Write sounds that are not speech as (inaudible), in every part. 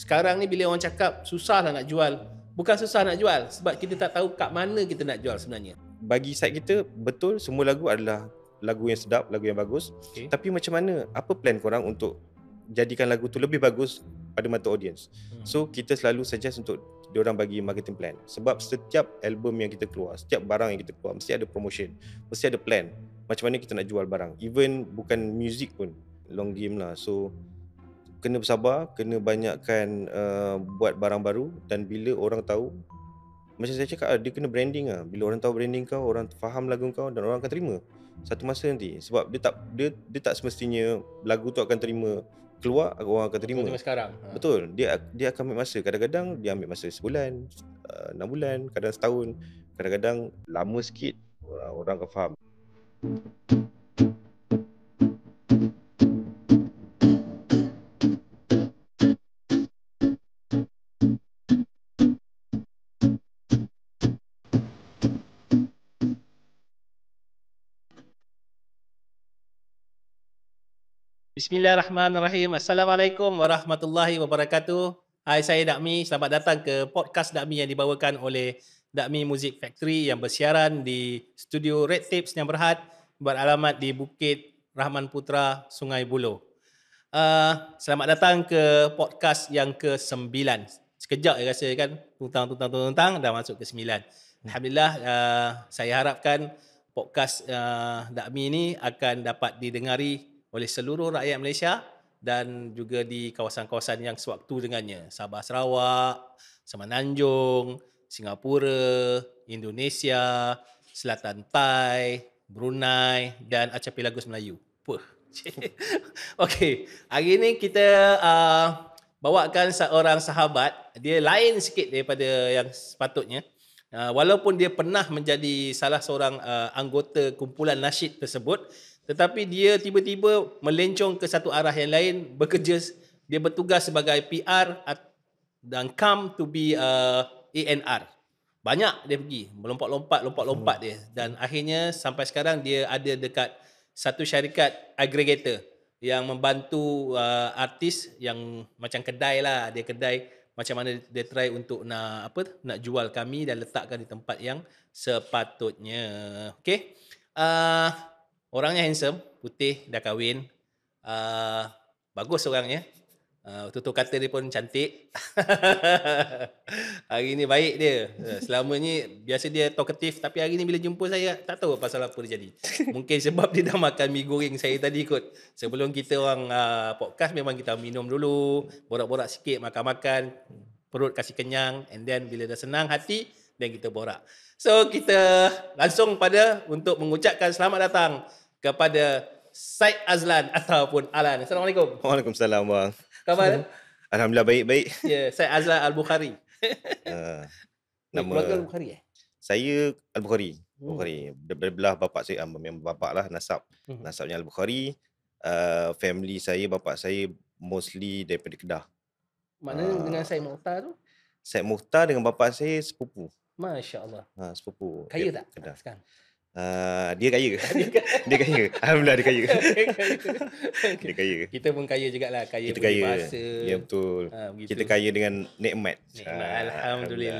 Sekarang ni bila orang cakap susahlah nak jual, bukan susah nak jual sebab kita tak tahu kat mana kita nak jual sebenarnya. Bagi side kita betul semua lagu adalah lagu yang sedap, lagu yang bagus. Okay. Tapi macam mana? Apa plan korang untuk jadikan lagu tu lebih bagus pada mata audience? Hmm. So kita selalu suggest untuk diorang bagi marketing plan. Sebab setiap album yang kita keluar, setiap barang yang kita keluar mesti ada promotion, mesti ada plan macam mana kita nak jual barang. Even bukan music pun long game lah. So kena bersabar, kena banyakkan uh, buat barang baru dan bila orang tahu macam saya cakap lah, dia kena branding ah. Bila orang tahu branding kau, orang faham lagu kau dan orang akan terima satu masa nanti sebab dia tak dia, dia tak semestinya lagu tu akan terima keluar orang akan terima betul sekarang ha. betul dia dia akan ambil masa kadang-kadang dia ambil masa sebulan eh, enam uh, bulan kadang setahun kadang-kadang lama sikit orang, orang akan faham Bismillahirrahmanirrahim. Assalamualaikum warahmatullahi wabarakatuh. Hai, saya Dakmi. Selamat datang ke podcast Dakmi yang dibawakan oleh Dakmi Music Factory yang bersiaran di studio Red Tips yang berhad beralamat di Bukit Rahman Putra, Sungai Buloh. Uh, selamat datang ke podcast yang ke-9. Sekejap saya rasa kan, tuntang-tuntang-tuntang dah masuk ke-9. Alhamdulillah, uh, saya harapkan podcast uh, Dakmi ini akan dapat didengari oleh seluruh rakyat Malaysia dan juga di kawasan-kawasan yang sewaktu dengannya Sabah Sarawak, Semenanjung, Singapura, Indonesia, Selatan Thai, Brunei dan Archipelago Melayu. Puh. (laughs) Okey, hari ini kita uh, bawakan seorang sahabat, dia lain sikit daripada yang sepatutnya. Uh, walaupun dia pernah menjadi salah seorang uh, anggota kumpulan nasyid tersebut, tetapi dia tiba-tiba melencong ke satu arah yang lain bekerja dia bertugas sebagai PR dan come to be uh, a ANR banyak dia pergi melompat-lompat lompat-lompat hmm. dia dan akhirnya sampai sekarang dia ada dekat satu syarikat aggregator yang membantu uh, artis yang macam kedai lah dia kedai macam mana dia try untuk nak apa nak jual kami dan letakkan di tempat yang sepatutnya okay. uh, Orangnya handsome, putih, dah kahwin. Uh, bagus orangnya. Uh, tutup kata dia pun cantik. (laughs) hari ni baik dia. Uh, selama ni biasa dia talkative tapi hari ni bila jumpa saya tak tahu pasal apa dia jadi. (laughs) Mungkin sebab dia dah makan mi goreng saya tadi kot. Sebelum kita orang uh, podcast memang kita minum dulu, borak-borak sikit, makan-makan, perut kasih kenyang and then bila dah senang hati then kita borak. So kita langsung pada untuk mengucapkan selamat datang kepada Said Azlan ataupun Alan. Assalamualaikum. Waalaikumsalam bang. Khabar? Eh? (laughs) Alhamdulillah baik-baik. Ya, yeah, Said Azlan Al-Bukhari. Uh, (laughs) nama Keluarga Al-Bukhari eh? Saya Al-Bukhari. Hmm. Bukhari. Belah bapa saya, ah, memang bapak lah nasab. Hmm. Nasabnya Al-Bukhari. Uh, family saya, bapa saya mostly daripada Kedah. Mana uh, dengan Said Mukhtar tu? Said Mukhtar dengan bapa saya sepupu. Masya Allah. Ha, sepupu. Kaya tak? Kedah. Sekarang. Uh, (laughs) dia kaya. dia kaya. Alhamdulillah dia kaya. (laughs) (laughs) dia kaya. Kita pun kaya jugalah. Kaya Kita kaya. bahasa. Ya betul. Ha, Kita kaya dengan nikmat. nikmat. Ah, alhamdulillah.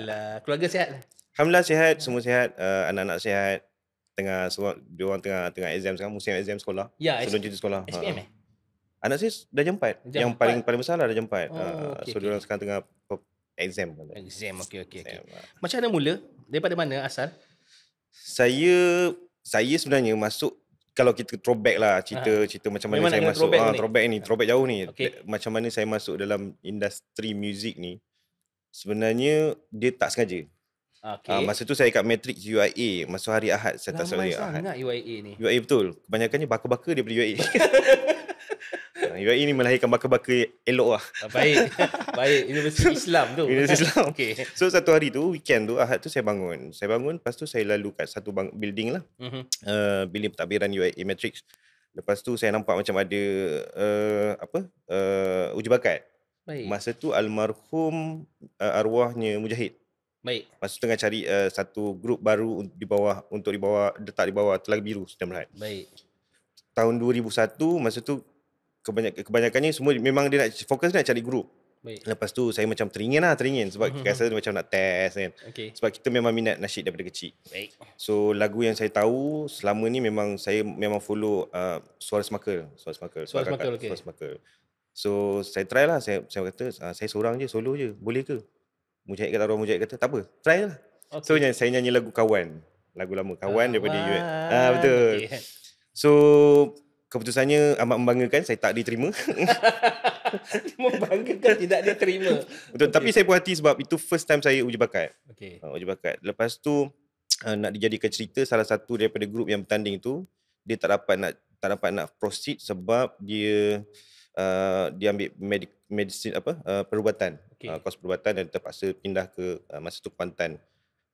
Alhamdulillah. Keluarga sihat? Lah? Alhamdulillah sihat. Ha. Semua sihat. Uh, anak-anak sihat. Tengah semua. Dia orang tengah, tengah exam sekarang. Musim exam sekolah. Ya. Sebelum cuti sekolah. SPM ha. eh? Anak saya dah jam Jam Yang 4. paling paling besar lah dah jam 4. Oh, uh, ah, okay, so, okay. dia orang sekarang tengah exam. Exam. Okay, okay, exam. okay. Ah. Macam mana mula? Daripada mana asal? Saya saya sebenarnya masuk kalau kita throwback lah cerita ha. cerita macam mana Memang saya masuk throwback ha, ni. throwback ni throwback jauh ni okay. macam mana saya masuk dalam industri music ni sebenarnya dia tak sengaja okay. ha, masa tu saya kat Matrix UIA masa hari Ahad saya Ramai tak sengaja UIA ni UIA betul kebanyakannya bakar-bakar daripada UIA (laughs) UAE ini melahirkan bakar-bakar elok lah. Ah, baik. (laughs) Baik. Universiti Islam tu. Universiti Islam. (laughs) Okay. So satu hari tu, weekend tu, ahad tu saya bangun. Saya bangun, lepas tu saya lalu kat satu bang- building lah. Mm-hmm. Uh, building pentadbiran UAE Matrix. Lepas tu saya nampak macam ada uh, apa uh, uji bakat. Baik. Masa tu almarhum uh, arwahnya Mujahid. Baik. Masa tengah cari uh, satu grup baru di bawah untuk dibawa bawah letak di bawah telaga biru sudah melihat. Baik. Tahun 2001 masa tu kebanyakan, kebanyakannya semua memang dia nak fokus nak cari group. Baik. Lepas tu saya macam teringin lah teringin sebab mm-hmm. macam nak test kan. Okay. Sebab kita memang minat nasyid daripada kecil. Baik. So lagu yang saya tahu selama ni memang saya memang follow uh, suara semaka. Suara semaka. Suara, semaka. Suara semaka. So saya try lah saya, saya kata uh, saya seorang je solo je boleh ke? Mujahid kata orang Mujahid kata tak apa try lah. Okay. So saya nyanyi lagu kawan. Lagu lama kawan uh, daripada UAT. Ah uh, betul. Okay. So keputusannya amat membanggakan saya tak diterima (laughs) membanggakan tidak diterima betul okay. tapi saya puas hati sebab itu first time saya uji bakat okey uh, uji bakat lepas tu uh, nak dijadikan cerita salah satu daripada grup yang bertanding tu dia tak dapat nak tak dapat nak proceed sebab dia uh, dia ambil med- medicine apa uh, perubatan okay. uh, kos perubatan dan terpaksa pindah ke uh, masa tu Kuantan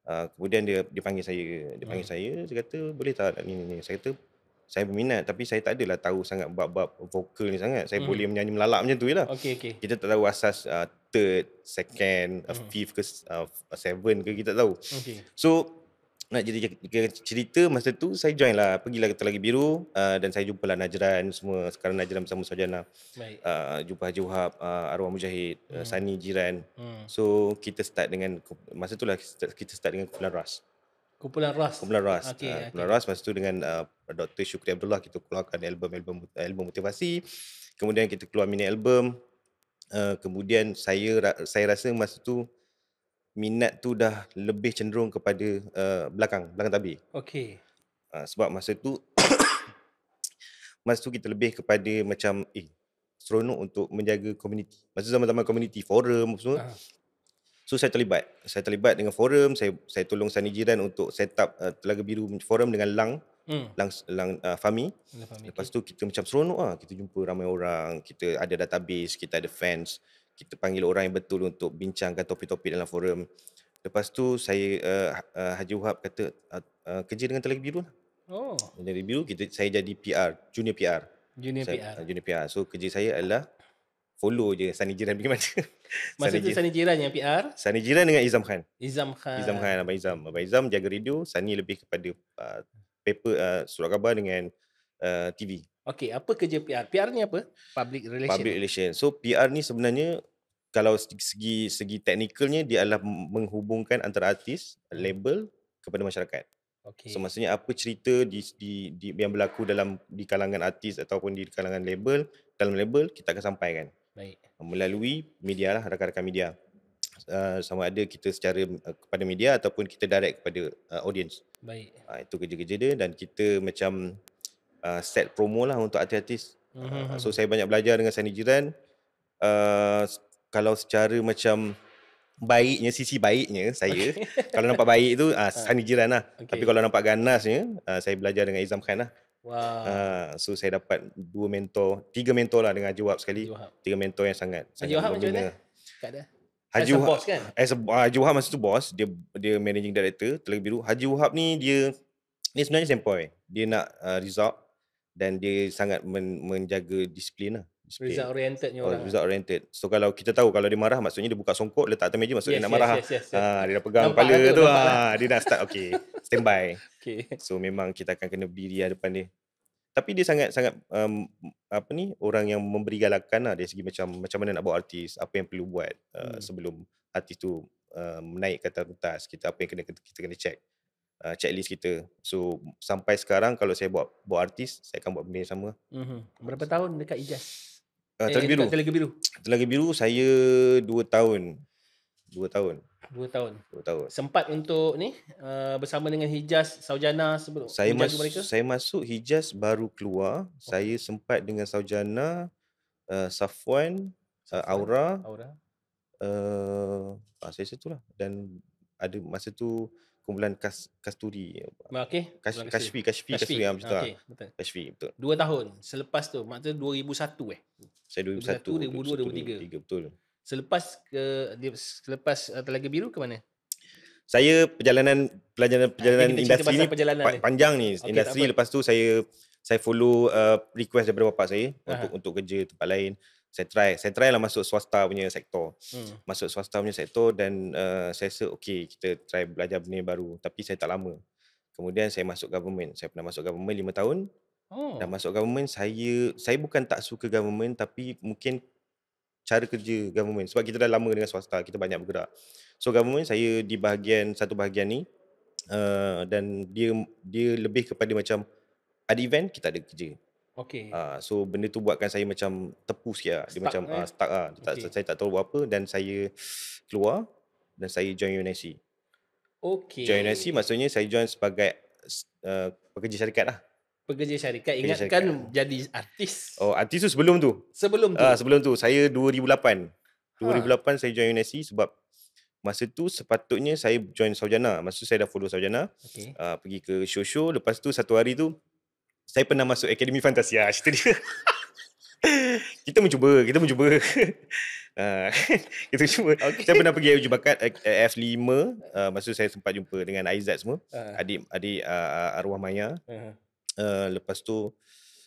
uh, kemudian dia dipanggil saya dipanggil hmm. saya dia kata boleh tak ni ni saya kata saya berminat tapi saya tak adalah tahu sangat bab-bab vokal ni sangat. Saya mm. boleh menyanyi melalap macam tu je lah. Okay, okay. Kita tak tahu asas uh, third, second, mm. uh, hmm. fifth ke uh, seven ke kita tak tahu. Okay. So, nak jadi cerita masa tu saya join lah. Pergilah ke Telagi Biru uh, dan saya jumpa lah Najran semua. Sekarang Najran bersama Sajana. Baik. Uh, jumpa Haji Wahab, uh, Arwah Mujahid, mm. uh, hmm. Sani Jiran. Mm. So, kita start dengan, masa tu lah kita start dengan Kumpulan Ras. Kumpulan Ras. Kumpulan Ras. Ah, okay, uh, ah, kumpulan okay. Ras masa tu dengan uh, ah, Dr. Syukri Abdullah kita keluarkan album album album motivasi. Kemudian kita keluar mini album. Uh, kemudian saya saya rasa masa tu minat tu dah lebih cenderung kepada uh, belakang, belakang tabi. Okey. Uh, sebab masa tu (coughs) masa tu kita lebih kepada macam eh seronok untuk menjaga community. Masa zaman-zaman community forum semua. Uh. So saya terlibat. Saya terlibat dengan forum, saya saya tolong Sani Jiran untuk set up uh, Telaga Biru forum dengan Lang Hmm. Lang, lang uh, Fami. Fami. Lepas tu kita macam seronok lah. Kita jumpa ramai orang. Kita ada database. Kita ada fans. Kita panggil orang yang betul untuk bincangkan topik-topik dalam forum. Lepas tu saya uh, uh, Haji Wahab kata uh, uh, kerja dengan Telaga Biru lah. Oh. Telaga Biru kita, saya jadi PR. Junior PR. Junior saya, PR. Uh, junior PR. So kerja saya adalah follow je Sani Jiran pergi mana. (laughs) Masa Sani tu Sani Jiran yang PR? Sani Jiran dengan Izam Khan. Izam Khan. Izam Khan, Abang Izam. Abang Izam jaga radio, Sani lebih kepada uh, paper, uh, surat khabar dengan uh, TV. Okay, apa kerja PR? PR ni apa? Public relations. Public relations. So PR ni sebenarnya kalau segi segi teknikalnya dia adalah menghubungkan antara artis, hmm. label kepada masyarakat. Okay. So maksudnya apa cerita di, di, di, yang berlaku dalam di kalangan artis ataupun di kalangan label dalam label kita akan sampaikan. Baik. Melalui media lah, rakan-rakan media. Uh, sama ada kita secara uh, kepada media ataupun kita direct kepada uh, audience. Baik. Uh, itu kerja-kerja dia dan kita macam uh, set promo lah untuk artis-artis. Mm-hmm. Uh, so mhm. saya banyak belajar dengan Sani Jiran. Uh, kalau secara macam baiknya, sisi baiknya saya. Okay. Kalau nampak baik tu uh, (laughs) Sani Jiran lah. Okay. Tapi kalau nampak ganasnya uh, saya belajar dengan Izam Khan lah. Wow. Uh, ah, so saya dapat dua mentor, tiga mentor lah dengan Haji sekali. Haji Tiga mentor yang sangat. Haji Wahab macam mana? Kat dia. Haji Wahab, kan? As a, ah, Haji Wahab masa tu boss, dia dia managing director, terlebih Biru. Haji Wahab ni dia, ni sebenarnya sempoi. Eh. Dia nak uh, result dan dia sangat men, menjaga disiplin lah. Spirit. Result oriented ni oh, Result oriented. So kalau kita tahu kalau dia marah maksudnya dia buka songkok letak atas meja maksudnya yes, dia nak marah. Yes, yes, yes, yes. Ah, ha dia dah pegang nampak kepala lah tu, ha dia dah start okay standby. (laughs) Okay. So memang kita akan kena beri dia lah depan dia. Tapi dia sangat sangat um, apa ni orang yang memberi galakan lah dari segi macam macam mana nak buat artis, apa yang perlu buat uh, hmm. sebelum artis tu uh, menaik um, ke atas kita apa yang kena kita kena check. Uh, checklist kita. So sampai sekarang kalau saya buat buat artis, saya akan buat benda yang sama. Mm-hmm. Berapa tahun dekat Ijaz? Uh, ah, telaga biru. Telaga biru. Telaga biru saya 2 tahun. 2 tahun. 2 tahun. 2 tahun. Sempat untuk ni uh, bersama dengan Hijaz Saujana sebelum. Saya Hijaz masuk mereka. saya masuk Hijaz baru keluar. Oh. Saya sempat dengan Saujana uh, Safwan, Safwan. Uh, Aura. Aura. Uh, saya setulah dan ada masa tu kumpulan kas kasturi okey kas, kasfi kasfi kasfi yang betul kasfi betul 2 tahun selepas tu maksudnya 2001 eh saya 2001, 2001 2002, 2002 2003 betul selepas ke selepas telaga biru ke mana saya perjalanan perjalanan perjalanan okay, eh, industri ni perjalanan pa, panjang ni okay, industri lepas tu saya saya follow uh, request daripada bapak saya untuk untuk kerja tempat lain saya try saya try lah masuk swasta punya sektor hmm. masuk swasta punya sektor dan uh, saya rasa okey kita try belajar benda baru tapi saya tak lama kemudian saya masuk government saya pernah masuk government 5 tahun oh. dan masuk government saya saya bukan tak suka government tapi mungkin cara kerja government sebab kita dah lama dengan swasta kita banyak bergerak so government saya di bahagian satu bahagian ni uh, dan dia dia lebih kepada macam ada event kita ada kerja Okay. Uh, ah, so benda tu buatkan saya macam tepu sikit lah. Dia macam eh? uh, stuck lah. okay. tak, saya tak tahu buat apa dan saya keluar dan saya join UNIC. Okay. Join UNIC maksudnya saya join sebagai uh, pekerja syarikat lah. Pekerja syarikat. Ingatkan pekerja syarikat. jadi artis. Oh artis tu sebelum tu. Sebelum tu. Uh, sebelum tu. Saya 2008. Ha. 2008 saya join UNIC sebab masa tu sepatutnya saya join Saujana. Masa tu saya dah follow Saujana. Okay. Uh, pergi ke show-show. Lepas tu satu hari tu saya pernah masuk Akademi Fantasia (laughs) cerita dia kita mencuba kita mencuba (laughs) ah, (laughs) kita cuba okay. saya pernah pergi uji bakat F5 uh, eh, eh, ah, masa saya sempat jumpa dengan Aizat semua uh. adik adik uh, arwah maya uh. Uh, lepas tu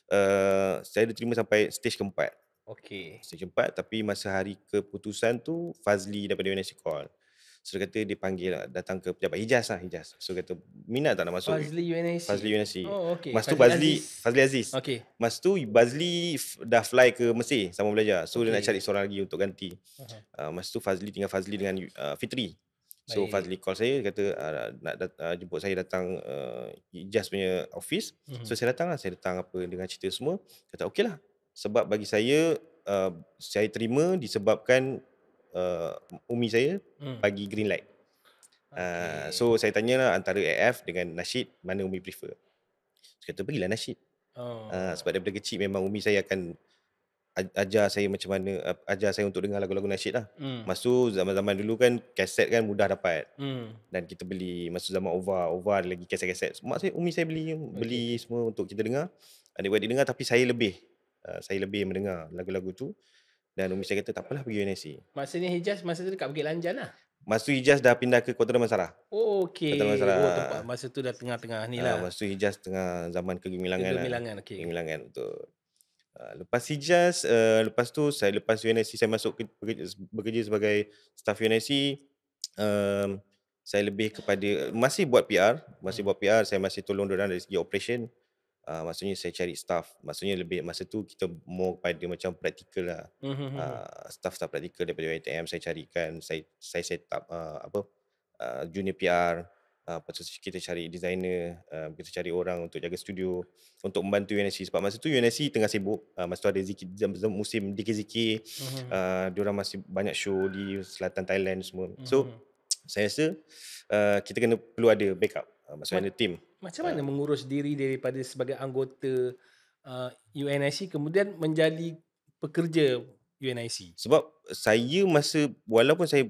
uh, saya diterima sampai stage keempat Okay. stage keempat tapi masa hari keputusan tu Fazli daripada Indonesia call So dia kata dia panggil datang ke pejabat Hijaz lah Hijaz. So dia kata minat tak nak masuk. Fazli UNIC. Fazli UNIC. Oh okay. Mas tu Fazli, Fazli Aziz. Fazli Aziz. Okay. Mas tu Fazli dah fly ke Mesir sama belajar. So okay. dia nak cari seorang lagi untuk ganti. Uh-huh. Uh, mas tu Fazli tinggal Fazli dengan uh, Fitri. So Baik. Fazli call saya, dia kata uh, nak dat- uh, jemput saya datang uh, Hijaz punya office. Uh-huh. So saya datang lah, saya datang apa dengan cerita semua. Kata okey lah. Sebab bagi saya, uh, saya terima disebabkan uh, umi saya hmm. bagi green light. Ah, okay. Uh, so saya tanya lah antara AF dengan Nasheed mana umi prefer. Dia kata pergilah Nasheed. Oh. Uh, sebab daripada kecil memang umi saya akan ajar saya macam mana ajar saya untuk dengar lagu-lagu Nasheed lah. Hmm. Masa zaman-zaman dulu kan kaset kan mudah dapat. Hmm. Dan kita beli masa zaman Ova, Ova ada lagi kaset-kaset. Mak saya umi saya beli beli semua untuk kita dengar. Adik-adik dengar tapi saya lebih uh, saya lebih mendengar lagu-lagu tu. Dan Umi saya kata tak apalah pergi UNSC. Maksudnya Hijaz masa tu dekat Bukit Lanjan lah? Masa tu Hijaz dah pindah ke Kota Damansara. Oh, okey. Kota Damansara. Oh, Masa tu dah tengah-tengah ni ah, lah. Uh, masa tu Hijaz tengah zaman kegemilangan. Lah. Kegemilangan, lah. okey. Kegemilangan, betul. Ah, lepas Hijaz, uh, lepas tu saya lepas UNSC, saya masuk ke, bekerja, bekerja sebagai staff UNSC. Um, saya lebih kepada, masih buat PR. Masih hmm. buat PR, saya masih tolong mereka dari segi operasi. Uh, Uh, maksudnya saya cari staff maksudnya lebih masa tu kita more kepada macam praktikal lah mm-hmm. Mhm. uh, ah, staff staff praktikal daripada UiTM saya carikan saya saya set up uh, apa uh, junior PR apa uh, kita cari designer uh, kita cari orang untuk jaga studio untuk membantu UNSC sebab masa tu UNSC tengah sibuk uh, masa tu ada zikir musim dikiziki mm-hmm. uh, diorang masih banyak show di selatan Thailand semua mm-hmm. so mhm. saya rasa uh, kita kena perlu ada backup Ah, maksudnya Ma- tim. Macam mana uh. mengurus diri daripada sebagai anggota uh, ah, UNIC kemudian menjadi pekerja UNIC? Sebab saya masa walaupun saya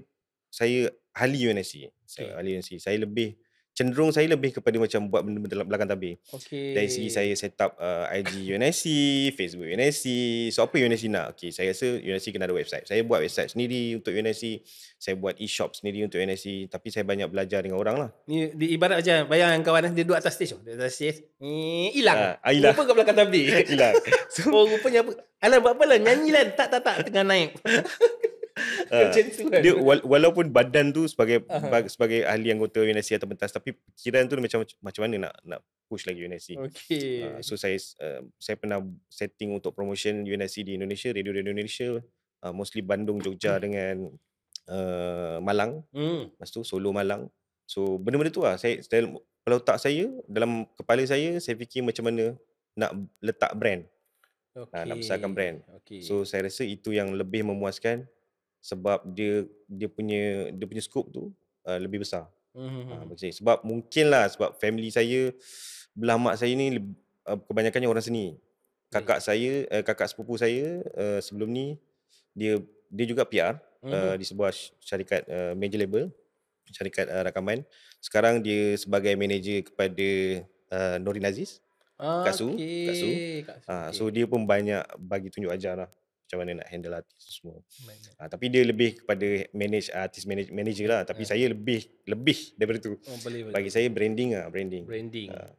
saya ahli UNIC, okay. saya ahli UNIC, saya lebih cenderung saya lebih kepada macam buat benda-benda belakang tabir. Okay. Dari segi saya set up uh, IG UNSC, (laughs) Facebook UNSC. So apa UNSC nak? Okay, saya rasa UNSC kena ada website. Saya buat website sendiri untuk UNSC. Saya buat e-shop sendiri untuk UNSC. Tapi saya banyak belajar dengan orang lah. Ni, di ibarat macam bayang kawan dia duduk atas stage. Dia atas stage. hilang. Ah, ah, hilang. Rupa kat belakang tabir. (laughs) Hilang. (laughs) so, oh, rupanya apa? Alah buat apa lah? Nyanyi lah. Tak, tak, tak. Tengah naik. (laughs) dia walaupun badan tu sebagai uh-huh. sebagai ahli anggota UNSC atau pentas tapi fikiran tu macam macam mana nak nak push lagi UNSC okey uh, so saya uh, saya pernah setting untuk promotion UNSC di Indonesia radio di Indonesia uh, mostly Bandung Jogja hmm. dengan uh, Malang hmm. lepas tu solo Malang so benda-benda tu lah saya style kalau tak saya dalam kepala saya saya fikir macam mana nak letak brand okay. Ah, nak besarkan brand okay. so saya rasa itu yang lebih memuaskan sebab dia dia punya dia punya scope tu uh, lebih besar. Mm-hmm. Uh, saya. Sebab mungkinlah sebab family saya belah mak saya ni uh, kebanyakannya orang seni. Hmm. Kakak okay. saya, uh, kakak sepupu saya uh, sebelum ni dia dia juga PR mm-hmm. uh, hmm. eh, di sebuah syarikat uh, major label, syarikat uh, rakaman. Sekarang dia sebagai manager kepada uh, Norin Aziz. Kasu, ah, okay. Kasu. Kasu. okay. so dia pun banyak bagi tunjuk ajar lah macam mana nak handle artis semua. Uh, tapi dia lebih kepada manage ah, artis manage, manager lah tapi yeah. saya lebih lebih daripada tu. Oh, boleh, boleh. Bagi saya branding ah branding. Branding. Uh.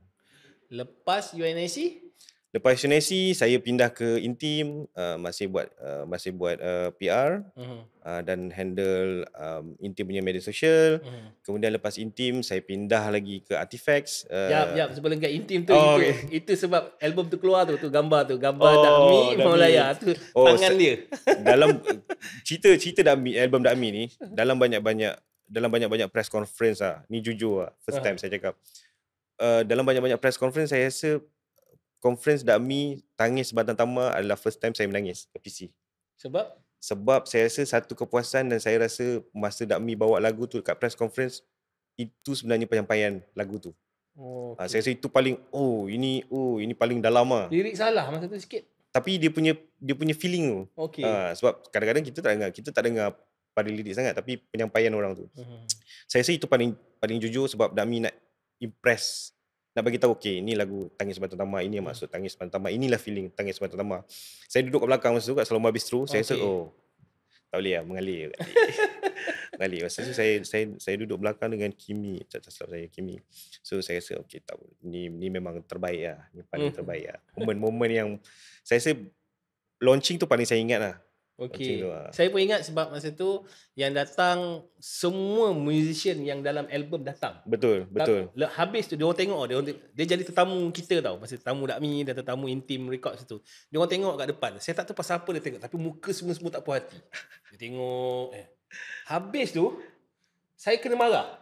Lepas UNIC Lepas Shinesi, saya pindah ke Intim, uh, masih buat uh, masih buat uh, PR uh-huh. Mhm. uh, dan handle um, Intim punya media sosial. Uh-huh. Mhm. Kemudian lepas Intim, saya pindah lagi ke Artifacts. Uh, ya yap. Sebelum ke Intim tu, oh, itu, okay. itu sebab album tu keluar tu, tu gambar tu. Gambar oh, Dami, Maulaya. Tu oh, tangan dia. (laughs) Dalam cerita-cerita Dami, album Dami ni, dalam banyak-banyak dalam banyak-banyak press conference ah Ni jujur ah first uh-huh. time saya cakap. Uh, dalam banyak-banyak press conference, saya rasa conference Dami tangis sebatang tamar adalah first time saya menangis PC. Sebab? Sebab saya rasa satu kepuasan dan saya rasa masa Dami bawa lagu tu dekat press conference itu sebenarnya penyampaian lagu tu. Oh, ah, okay. ha, saya rasa itu paling oh ini oh ini paling dah lama. Lirik salah masa tu sikit. Tapi dia punya dia punya feeling tu. Okay. Ha, ah, sebab kadang-kadang kita tak dengar kita tak dengar pada lirik sangat tapi penyampaian orang tu. Uh-huh. Saya rasa itu paling paling jujur sebab Dami nak impress nak bagi tahu okey ni lagu tangis bantu tama ini yang hmm. maksud tangis bantu tama inilah feeling tangis bantu tama saya duduk kat belakang masa tu kat Saloma Bistro okay. saya rasa oh tak boleh lah mengalir (laughs) mengalir masa tu saya saya saya duduk belakang dengan Kimi tak salah saya Kimi so saya rasa okey tak ni ni memang terbaik lah ni paling hmm. terbaik lah moment-moment yang saya rasa launching tu paling saya ingat lah Okay. Lah. Saya pun ingat sebab masa tu yang datang semua musician yang dalam album datang. Betul, betul. Da- habis tu dia orang tengok dia orang dia jadi tetamu kita tau. Masa tetamu Dakmi dan tetamu Intim Records situ. Dia orang tengok kat depan. Saya tak tahu pasal apa dia tengok tapi muka semua semua tak puas hati. (laughs) Dia tengok. Eh. Habis tu saya kena marah.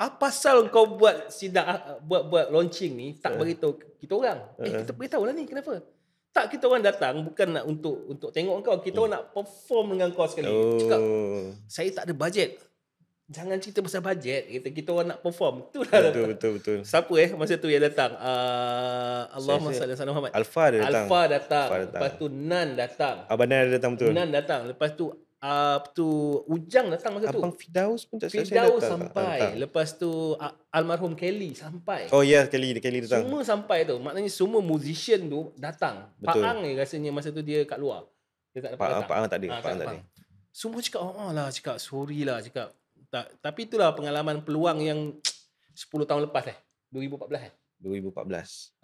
Apa (laughs) ah, pasal kau buat sidang, buat buat launching ni tak eh. beritahu kita orang? Eh, eh. kita beritahu lah ni kenapa? tak kita orang datang bukan nak untuk untuk tengok kau kita orang hmm. nak perform dengan kau sekali oh. cakap saya tak ada bajet jangan cerita pasal bajet kita kita orang nak perform tu lah betul, betul betul siapa eh masa tu yang datang uh, ah, Allah masya Allah Muhammad Alfa datang Alfa datang. datang. lepas tu Nan datang Abang datang betul Nan datang lepas tu up ah, to Ujang datang masa Abang tu. Abang Fidaus pun tak selesai Fidaus sampai. Ah, Lepas tu uh, almarhum Kelly sampai. Oh yes, Kelly, Kelly datang. Semua sampai tu. Maknanya semua musician tu datang. Betul. Pak Ang eh, rasanya masa tu dia kat luar. Dia tak Pak, Pak Ang tak ada. Ha, Pak Ang tak ada. Semua cakap, oh, oh lah, cakap, sorry lah, cakap. Tak, tapi itulah pengalaman peluang yang 10 (tsk) tahun lepas eh. 2014 eh. 2014.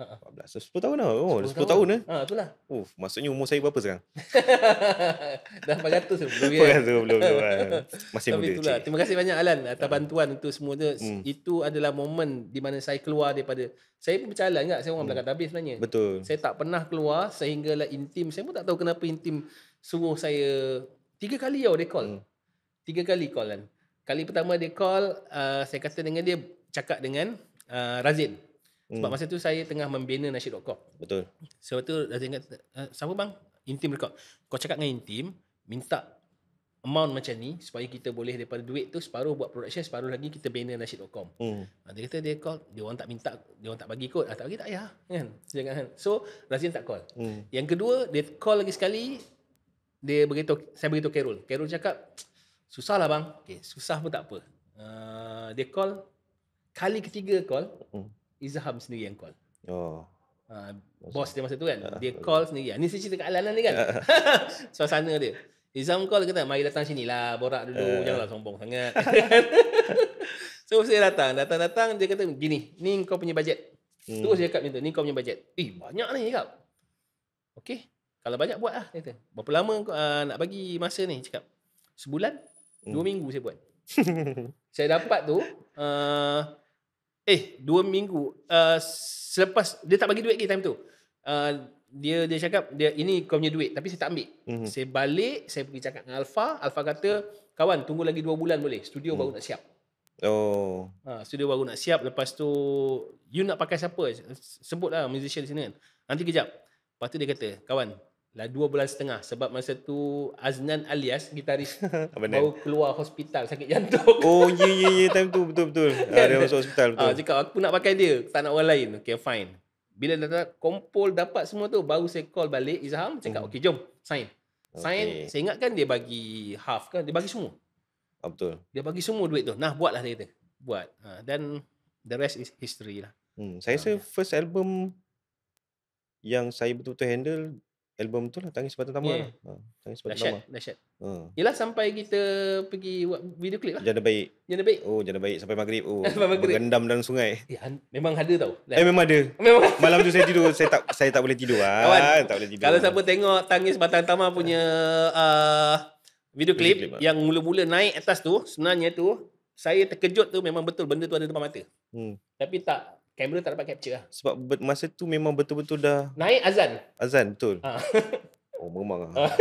Ha. 14. Ha. So 10 tahun dah. Oh, 10, 10 tahun, tahun eh. Ha, itulah. Uf, oh, maksudnya umur saya berapa sekarang? (laughs) dah 400 belum ya. Kan? (laughs) Masih muda. Tapi itulah. Terima kasih banyak Alan atas ha. bantuan untuk semua tu. Hmm. Itu adalah momen di mana saya keluar daripada saya pun bercalan enggak saya orang hmm. belakang tabis sebenarnya. Betul. Saya tak pernah keluar sehinggalah intim saya pun tak tahu kenapa intim suruh saya tiga kali ya dia call. Hmm. Tiga kali call kan. Kali pertama dia call, uh, saya kata dengan dia cakap dengan uh, Razin. Razin. Sebab hmm. masa tu saya tengah membina nasyid.com. Betul. Sebab tu dah eh, ingat uh, siapa bang? Intim record. Kau cakap dengan Intim minta amount macam ni supaya kita boleh daripada duit tu separuh buat production separuh lagi kita bina nasyid.com. Hmm. Ah, dia kata dia call, dia orang tak minta, dia orang tak bagi kod, ah, tak bagi tak payah kan. Jangan. So Razin tak call. Hmm. Yang kedua dia call lagi sekali dia bagi saya bagi begitu Kerul. Kerul cakap susah lah bang. Okey, susah pun tak apa. Uh, dia call kali ketiga call. Hmm Izham sendiri yang call. Oh. Uh, bos dia masa tu kan. Ah, dia call uh, sendiri. Ah, ni saya cerita kat Alana ni kan. Uh, (laughs) Suasana dia. Izham call kata, mari datang sini lah. Borak dulu. Uh, janganlah sombong sangat. (laughs) so saya datang. Datang-datang dia kata, gini. Ni kau punya bajet. Hmm. Terus dia kata, ni kau punya bajet. Eh, banyak ni cakap. Okay. Kalau banyak buat lah. Kata. Berapa lama kau uh, nak bagi masa ni? Cakap. Sebulan? Dua hmm. minggu saya buat. (laughs) saya dapat tu. Uh, eh dua minggu uh, selepas dia tak bagi duit lagi time tu uh, dia dia cakap dia ini kau punya duit tapi saya tak ambil mm-hmm. saya balik saya pergi cakap dengan Alfa Alfa kata kawan tunggu lagi dua bulan boleh studio mm. baru nak siap oh uh, studio baru nak siap lepas tu you nak pakai siapa sebutlah musician sini kan nanti kejap lepas tu dia kata kawan lah dua bulan setengah sebab masa tu Aznan alias gitaris (laughs) baru keluar hospital sakit jantung. Oh ye ya, ye ya, ye ya. time tu betul betul. (laughs) Ah, dia masuk hospital betul. Ah, cakap aku nak pakai dia, tak nak orang lain. Okay fine. Bila dah, dah kompol dapat semua tu baru saya call balik Izham cakap hmm. okay jom sign. Sign okay. saya ingat kan dia bagi half kan dia bagi semua. Ah, betul. Dia bagi semua duit tu. Nah buatlah dia kata. Buat. Ha, ah, dan the rest is history lah. Hmm, saya rasa ha, first album yang saya betul-betul handle album tu lah Tangis Sepatu Tama ya, yeah. lah. Ha, Tangis Sepatu Tama. Dahsyat. Hmm. Ha. Yalah sampai kita pergi buat video clip lah. Janda baik. Janda baik. Oh, janda baik sampai maghrib. Oh, (laughs) sampai maghrib. Bergendam dalam sungai. Ya, memang ada tau. Eh, memang ada. (laughs) Memang Malam tu saya tidur, saya tak saya tak boleh tidur ah. Tak boleh tidur. Kalau siapa tengok Tangis Sepatu Tama punya uh, video klip ah. yang mula-mula naik atas tu, sebenarnya tu saya terkejut tu memang betul benda tu ada depan mata. Hmm. Tapi tak kamera tak dapat capture lah. Sebab masa tu memang betul-betul dah... Naik azan. Azan, betul. Ha. (laughs) Oh, memang lah. Ah.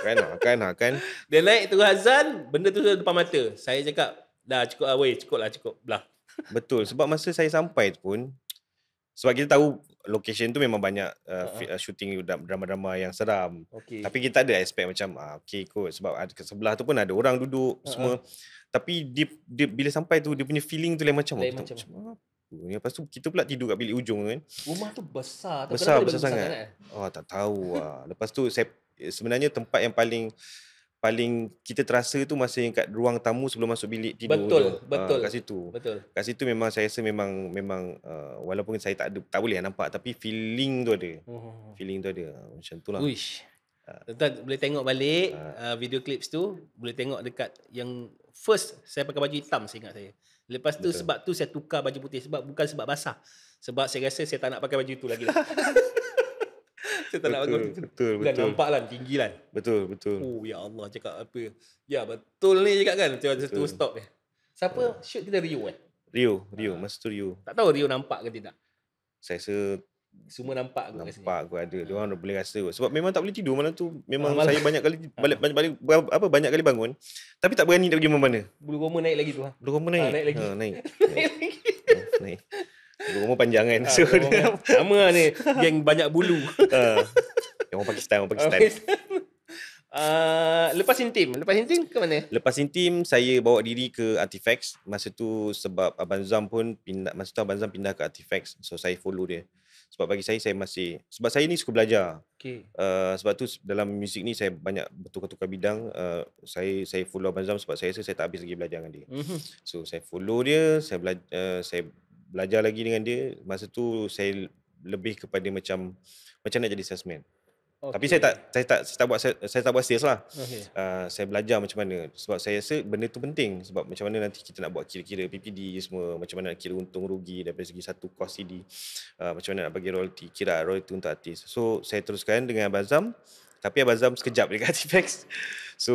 kan lah, kan lah, kan. Dia naik terus azan, benda tu sudah depan mata. Saya cakap, dah cukup lah, weh. Cukup lah, cukup. Blah. Betul. Sebab masa saya sampai tu pun, sebab kita tahu location tu memang banyak uh, uh-huh. shooting drama-drama yang seram. Okay. Tapi kita ada expect macam, ah, okay kot. Sebab ke sebelah tu pun ada orang duduk uh-huh. semua. Tapi dia, dia, bila sampai tu, dia punya feeling tu lain macam. Lain macam. macam aku ni. Lepas tu kita pula tidur kat bilik ujung kan. Rumah tu besar. Tak besar, besar, besar sangat. sangat. Oh tak tahu lah. (laughs) Lepas tu saya, sebenarnya tempat yang paling paling kita terasa tu masa yang kat ruang tamu sebelum masuk bilik tidur betul, tu. Ah, betul, ha, kat situ. Betul. Kat situ memang saya rasa memang memang uh, walaupun saya tak ada, tak boleh lah nampak tapi feeling tu ada. Oh. Feeling tu ada. Macam tu lah. Uish. Tuan-tuan boleh tengok balik uh, video clips tu Boleh tengok dekat yang First saya pakai baju hitam saya ingat saya Lepas tu Betul. sebab tu saya tukar baju putih sebab bukan sebab basah. Sebab saya rasa saya tak nak pakai baju tu lagi. Lah. (laughs) Saya tak betul, nak betul, betul, Dan betul. nampak lah tinggi lah. Betul, betul. Oh, ya Allah cakap apa. Ya, betul ni cakap kan. Macam satu stop ni. Siapa uh, shoot kita Rio kan Rio, Rio. Uh, ah. masa tu Rio. Tak tahu Rio nampak ke tidak? Saya rasa semua nampak aku nampak kat sini. aku ada dia orang ha. boleh rasa sebab memang tak boleh tidur malam tu memang ah, malam. saya banyak kali ah. balik ha. banyak, kali apa banyak kali bangun tapi tak berani nak pergi mana-mana bulu roma naik lagi tu ha bulu roma naik ha, naik lagi ha, naik (laughs) naik bulu roma panjang kan ha, so sama lah ni geng banyak bulu ha. yang orang Pakistan orang Pakistan okay. Uh, lepas intim Lepas intim ke mana? Lepas intim Saya bawa diri ke Artifacts Masa tu Sebab Abang Zam pun pindah, Masa tu Abang Zam pindah ke Artifacts So saya follow dia sebab bagi saya saya masih sebab saya ni suka belajar. Okey. Uh, sebab tu dalam muzik ni saya banyak bertukar-tukar bidang. Uh, saya saya follow Abang Zam sebab saya rasa saya tak habis lagi belajar dengan dia. Mm-hmm. So saya follow dia, saya belajar uh, eh, saya belajar lagi dengan dia. Masa tu saya lebih kepada macam macam nak jadi salesman. Okay. Tapi saya tak saya tak saya tak buat saya, saya tak buat sales lah. Okay. Uh, saya belajar macam mana sebab saya rasa benda tu penting sebab macam mana nanti kita nak buat kira-kira PPD semua macam mana nak kira untung rugi daripada segi satu cost CD uh, ah, macam mana nak bagi royalty kira lah royalty untuk artis. So saya teruskan dengan Abazam tapi Abazam sekejap dekat (laughs) Artifex. So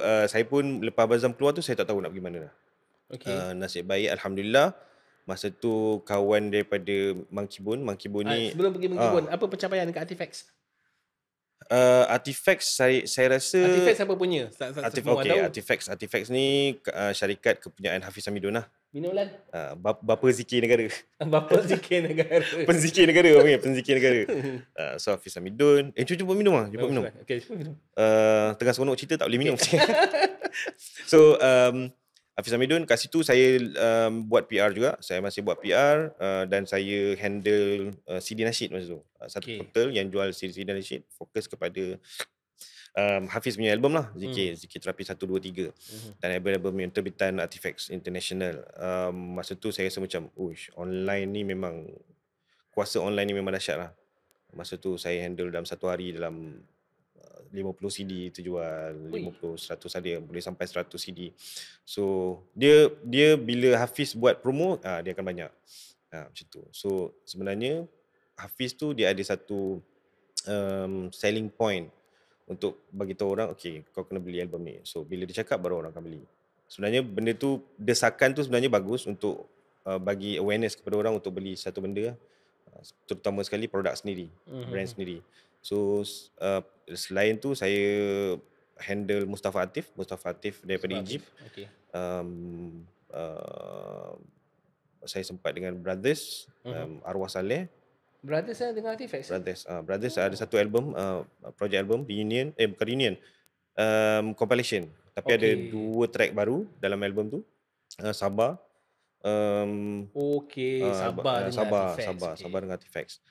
uh, saya pun lepas Abazam keluar tu saya tak tahu nak pergi mana dah. Okay. Uh, nasib baik alhamdulillah masa tu kawan daripada Monkey mangkibun Monkey ni uh, sebelum pergi mangkibun. uh, apa pencapaian dekat Artifex? Uh, artifacts saya saya rasa Artifacts siapa punya? Artif okay, tahu. Artifacts Artifacts ni uh, syarikat kepunyaan Hafiz Hamidun lah. Binulan. Uh, bap bapa zikir negara. (laughs) bapa zikir negara. (laughs) penzikir negara, okey, penzikir negara. Uh, so Hafiz Hamidun, eh cuba cuba minum ah, cuba minum. Okey, cuba minum. Uh, tengah seronok cerita tak boleh minum. (laughs) so um, Hafiz Hamidun kat situ saya um, buat PR juga saya masih buat PR uh, dan saya handle uh, CD Nasheed masa tu uh, satu okay. portal yang jual CD, CD Nasheed fokus kepada um, Hafiz punya album lah Zikir hmm. Zikir Terapi 1, 2, 3 hmm. dan album-album yang terbitan Artifacts International um, masa tu saya rasa macam Uish, online ni memang kuasa online ni memang dahsyat lah masa tu saya handle dalam satu hari dalam 50 CD itu jual Ui. 50 100 ada boleh sampai 100 CD. So dia dia bila Hafiz buat promo uh, dia akan banyak. Ha, macam tu. So sebenarnya Hafiz tu dia ada satu um, selling point untuk bagi tahu orang okey kau kena beli album ni. So bila dia cakap baru orang akan beli. Sebenarnya benda tu desakan tu sebenarnya bagus untuk uh, bagi awareness kepada orang untuk beli satu benda ah, terutama sekali produk sendiri, mm-hmm. brand sendiri. So uh, selain tu saya handle Mustafa Atif, Mustafa Atif daripada Mustafa Egypt. Okay. Um, uh, saya sempat dengan Brothers, mm-hmm. um, Arwah Saleh. Brothers saya dengan Atif. Brothers, uh, Brothers oh. ada satu album, uh, project album Reunion, eh bukan Reunion, um, compilation. Tapi okay. ada dua track baru dalam album tu. Uh, Sabah. Um, okay, uh, Sabah, uh, Sabah, dengan Sabah, Sabah, okay. Sabah dengan Artifacts.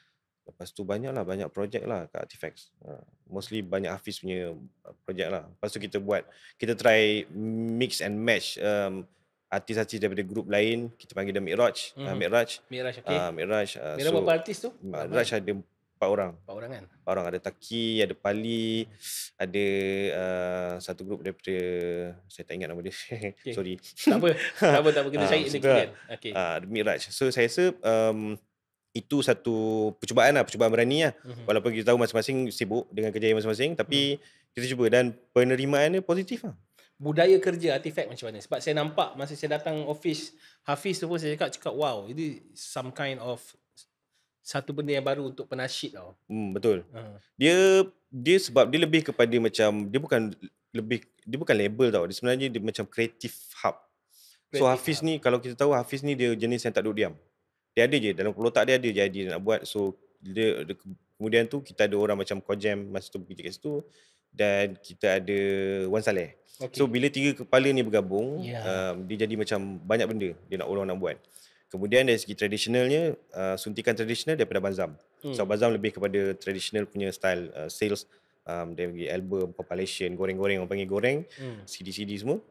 Lepas tu banyak lah, banyak projek lah kat Artifacts. Ha, mostly banyak Hafiz punya uh, projek lah. Lepas tu kita buat, kita try mix and match um, artis-artis daripada grup lain. Kita panggil dia Miraj. Mm-hmm. Uh, Miraj. Miraj, ah, okay. Uh, Miraj. Uh, ah, Miraj so, berapa artis tu? Miraj ada empat orang. Empat orang kan? Empat orang. Ada Taki, ada Pali, ada uh, satu grup daripada, saya tak ingat nama dia. (laughs) Okay. Sorry. Tak apa, tak apa. Tak apa. Kita (laughs) cari uh, sekejap. Okay. Uh, Miraj. So saya rasa, um, itu satu percubaan lah, percubaan berani lah. Mm-hmm. Walaupun kita tahu masing-masing sibuk dengan kerja masing-masing tapi mm. kita cuba dan penerimaan dia positif lah. Budaya kerja, artifact macam mana? Sebab saya nampak masa saya datang office Hafiz tu pun saya cakap, cakap wow, ini some kind of satu benda yang baru untuk penasyid tau. Hmm, betul. Uh. Dia dia sebab dia lebih kepada macam, dia bukan lebih dia bukan label tau. Dia sebenarnya dia macam creative hub. Creative so Hafiz hub. ni, kalau kita tahu Hafiz ni dia jenis yang tak duduk diam dia ada je dalam tak dia ada je idea nak buat so dia, dia kemudian tu kita ada orang macam Kojem masa tu bekerja kat situ dan kita ada Wan Saleh. Okay. So bila tiga kepala ni bergabung yeah. um, dia jadi macam banyak benda dia nak orang nak buat. Kemudian dari segi tradisionalnya uh, suntikan tradisional daripada banzam. Hmm. So banzam lebih kepada tradisional punya style uh, sales um, dari album, compilation, goreng-goreng orang panggil goreng, hmm. CD-CD semua.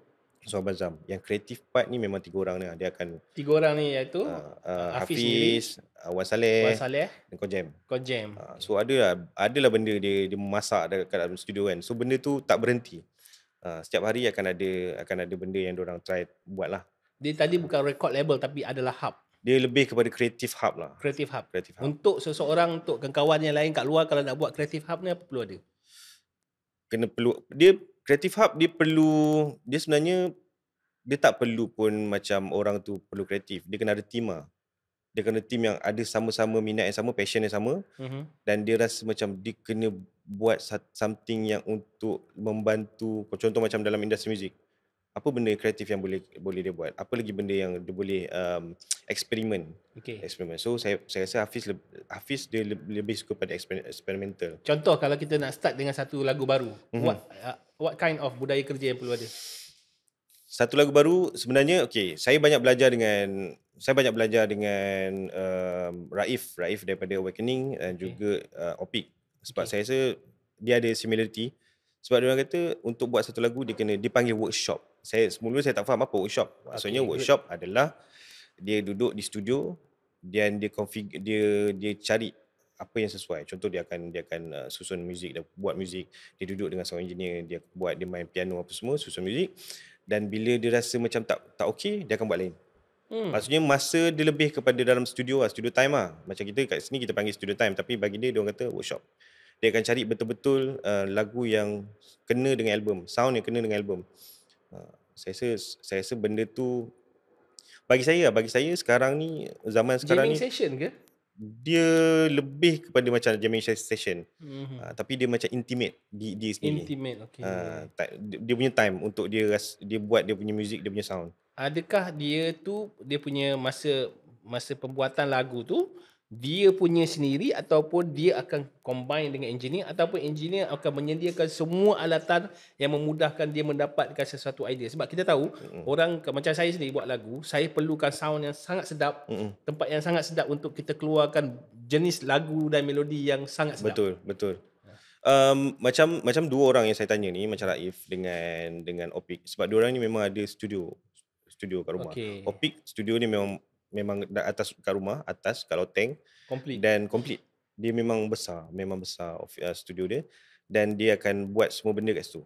So Zohar zam, Yang kreatif part ni memang tiga orang ni. Lah. Dia akan... Tiga orang ni iaitu? Uh, uh, Hafiz, Hafiz uh, Wan Saleh. Wan Saleh. Dan Kojem. Kojem. Uh, so, ada lah benda dia, dia memasak dekat dalam studio kan. So, benda tu tak berhenti. Uh, setiap hari akan ada akan ada benda yang orang try buat lah. Dia tadi uh. bukan record label tapi adalah hub. Dia lebih kepada kreatif hub lah. Kreatif hub. kreatif hub. Untuk seseorang, untuk kawan yang lain kat luar kalau nak buat kreatif hub ni apa perlu ada? Kena perlu... Dia Creative Hub dia perlu dia sebenarnya dia tak perlu pun macam orang tu perlu kreatif. Dia kena ada team lah. Dia kena team yang ada sama-sama minat yang sama, passion yang sama. Mm-hmm. Dan dia rasa macam dia kena buat something yang untuk membantu. Contoh macam dalam industri muzik apa benda kreatif yang boleh boleh dia buat apa lagi benda yang dia boleh um, eksperimen okay. eksperimen so saya saya rasa Hafiz Hafiz dia lebih, suka pada eksperimental contoh kalau kita nak start dengan satu lagu baru mm-hmm. what uh, what kind of budaya kerja yang perlu ada satu lagu baru sebenarnya okey saya banyak belajar dengan saya banyak belajar dengan um, Raif Raif daripada Awakening dan juga uh, Opik sebab okay. saya rasa dia ada similarity sebab dia orang kata untuk buat satu lagu dia kena dipanggil workshop saya mula saya tak faham apa workshop. Maksudnya okay, workshop good. adalah dia duduk di studio dan dia config dia dia cari apa yang sesuai. Contoh dia akan dia akan uh, susun muzik dan buat muzik. Dia duduk dengan seorang engineer, dia buat dia main piano apa semua, susun muzik. Dan bila dia rasa macam tak tak okey, dia akan buat lain. Hmm. Maksudnya masa dia lebih kepada dalam studio lah, studio time lah. Macam kita kat sini kita panggil studio time tapi bagi dia dia orang kata workshop. Dia akan cari betul-betul uh, lagu yang kena dengan album, sound yang kena dengan album. Ah, saya rasa saya rasa benda tu bagi saya lah, bagi saya sekarang ni zaman sekarang jamming ni session ke? Dia lebih kepada macam jamming session. Mm-hmm. Ha, tapi dia macam intimate di di sini. Intimate, okey. Ha, ah, ta- dia punya time untuk dia dia buat dia punya music, dia punya sound. Adakah dia tu dia punya masa masa pembuatan lagu tu dia punya sendiri ataupun dia akan combine dengan engineer ataupun engineer akan menyediakan semua alatan yang memudahkan dia mendapatkan sesuatu idea sebab kita tahu mm-hmm. orang macam saya sendiri buat lagu saya perlukan sound yang sangat sedap mm-hmm. tempat yang sangat sedap untuk kita keluarkan jenis lagu dan melodi yang sangat sedap betul betul ya. um, macam macam dua orang yang saya tanya ni macam Raif dengan dengan Opik sebab dua orang ni memang ada studio studio kat rumah okay. Opik studio ni memang memang dah atas kat rumah atas kalau tank complete dan complete dia memang besar memang besar uh, studio dia dan dia akan buat semua benda kat situ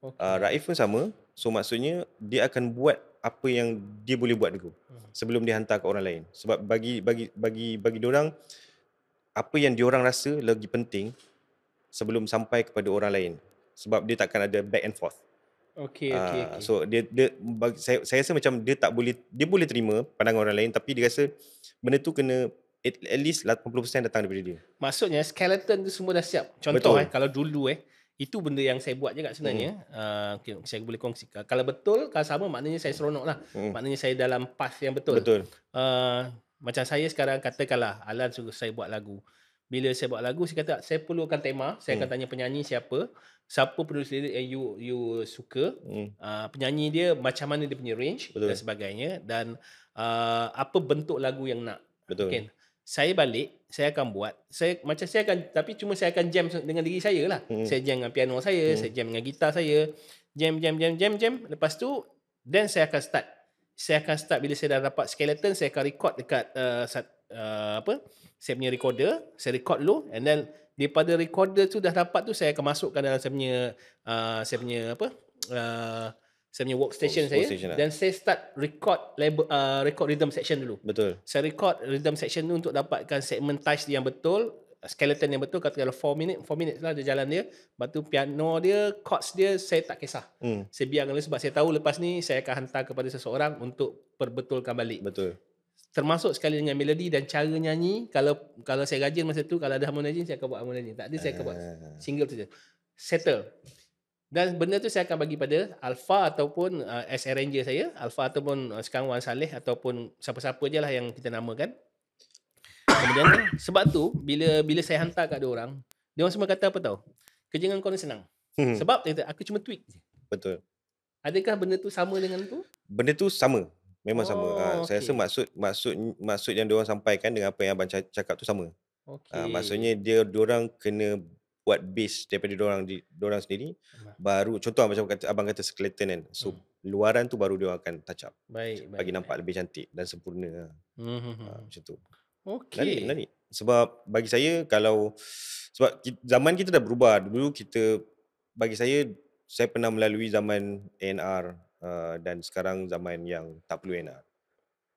okay. uh, Raif pun sama so maksudnya dia akan buat apa yang dia boleh buat dulu hmm. sebelum dia hantar ke orang lain sebab bagi bagi bagi bagi dia orang apa yang dia orang rasa lagi penting sebelum sampai kepada orang lain sebab dia takkan ada back and forth Okay, okay, uh, ah, okay. So dia, dia bagi, saya, saya rasa macam dia tak boleh, dia boleh terima pandangan orang lain tapi dia rasa benda tu kena at, at least 80% datang daripada dia. Maksudnya skeleton tu semua dah siap. Contoh eh, kalau dulu eh, itu benda yang saya buat je kat sebenarnya. Hmm. Uh, ah, okay, saya boleh kongsi. Kalau betul, kalau sama maknanya saya seronok lah. Hmm. Maknanya saya dalam path yang betul. Betul. Uh, macam saya sekarang katakanlah Alan suruh saya buat lagu bila saya buat lagu saya kata saya perlukan tema saya hmm. akan tanya penyanyi siapa siapa penulis lirik yang you you suka hmm. uh, penyanyi dia macam mana dia punya range Betul. dan sebagainya dan uh, apa bentuk lagu yang nak Betul. Okay. saya balik saya akan buat saya macam saya akan tapi cuma saya akan jam dengan diri saya lah hmm. saya jam dengan piano saya hmm. saya jam dengan gitar saya jam jam jam jam jam lepas tu then saya akan start saya akan start bila saya dah dapat skeleton saya akan record dekat uh, uh, apa saya punya recorder saya record lu, and then daripada recorder tu dah dapat tu saya akan masukkan dalam saya punya uh, saya punya apa uh, saya punya workstation oh, saya lah. dan lah. saya start record label, uh, record rhythm section dulu betul saya record rhythm section tu untuk dapatkan segmen touch yang betul skeleton yang betul kalau 4 minit 4 minit lah dia jalan dia lepas tu piano dia chords dia saya tak kisah hmm. saya biarkan dulu sebab saya tahu lepas ni saya akan hantar kepada seseorang untuk perbetulkan balik betul termasuk sekali dengan melodi dan cara nyanyi kalau kalau saya rajin masa tu kalau ada harmonizing saya akan buat harmonizing tak ada saya akan buat ah. single saja settle dan benda tu saya akan bagi pada Alpha ataupun uh, as arranger saya Alpha ataupun uh, sekarang Wan Saleh ataupun siapa-siapa je lah yang kita namakan kemudian (coughs) sebab tu bila bila saya hantar kat dia orang dia orang semua kata apa tau kerja dengan kau ni senang hmm. sebab dia aku cuma tweak betul Adakah benda tu sama dengan tu? Benda tu sama. Memang oh, sama. Ha, okay. Oh, saya rasa maksud maksud maksud yang diorang sampaikan dengan apa yang abang cakap tu sama. Okay. Ha, maksudnya dia diorang kena buat base daripada diorang di diorang sendiri hmm. baru contoh macam kata, abang kata skeleton kan. So hmm. luaran tu baru diorang akan touch up. Baik, bagi baik, nampak lebih cantik dan sempurna. Ha. Hmm, hmm. Ha, hmm. macam tu. Okey. Lari, lari. Sebab bagi saya kalau sebab zaman kita dah berubah. Dulu kita bagi saya saya pernah melalui zaman NR uh, dan sekarang zaman yang tak perlu NR.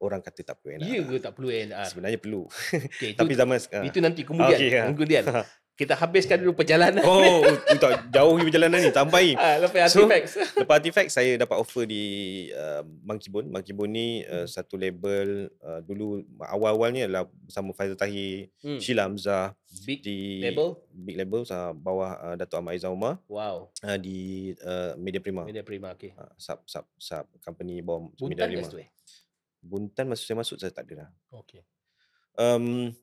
Orang kata tak perlu NR. Ya ke lah. tak perlu NR? Sebenarnya perlu. Okay, (laughs) itu, Tapi zaman sekarang. Itu nanti ah, kemudian. Okay, uh. Ah. Kemudian. (laughs) kita habiskan dulu perjalanan. Oh, ni. Oh, oh, tak jauh ni perjalanan ni, sampai. Ah, lepas so, artifacts. Lepas artifact saya dapat offer di uh, Monkey Bone. Monkey Bone ni uh, hmm. satu label uh, dulu awal-awal ni adalah sama Faizal Tahir, hmm. Sheila Hamzah big di label big label uh, bawah uh, Dato' Ahmad Aizah Umar. Wow. Uh, di uh, Media Prima. Media Prima, okay. Uh, sub sub sub company bawah Buntan Media Prima. Buntan masa saya masuk saya tak ada dah. Okey. Um,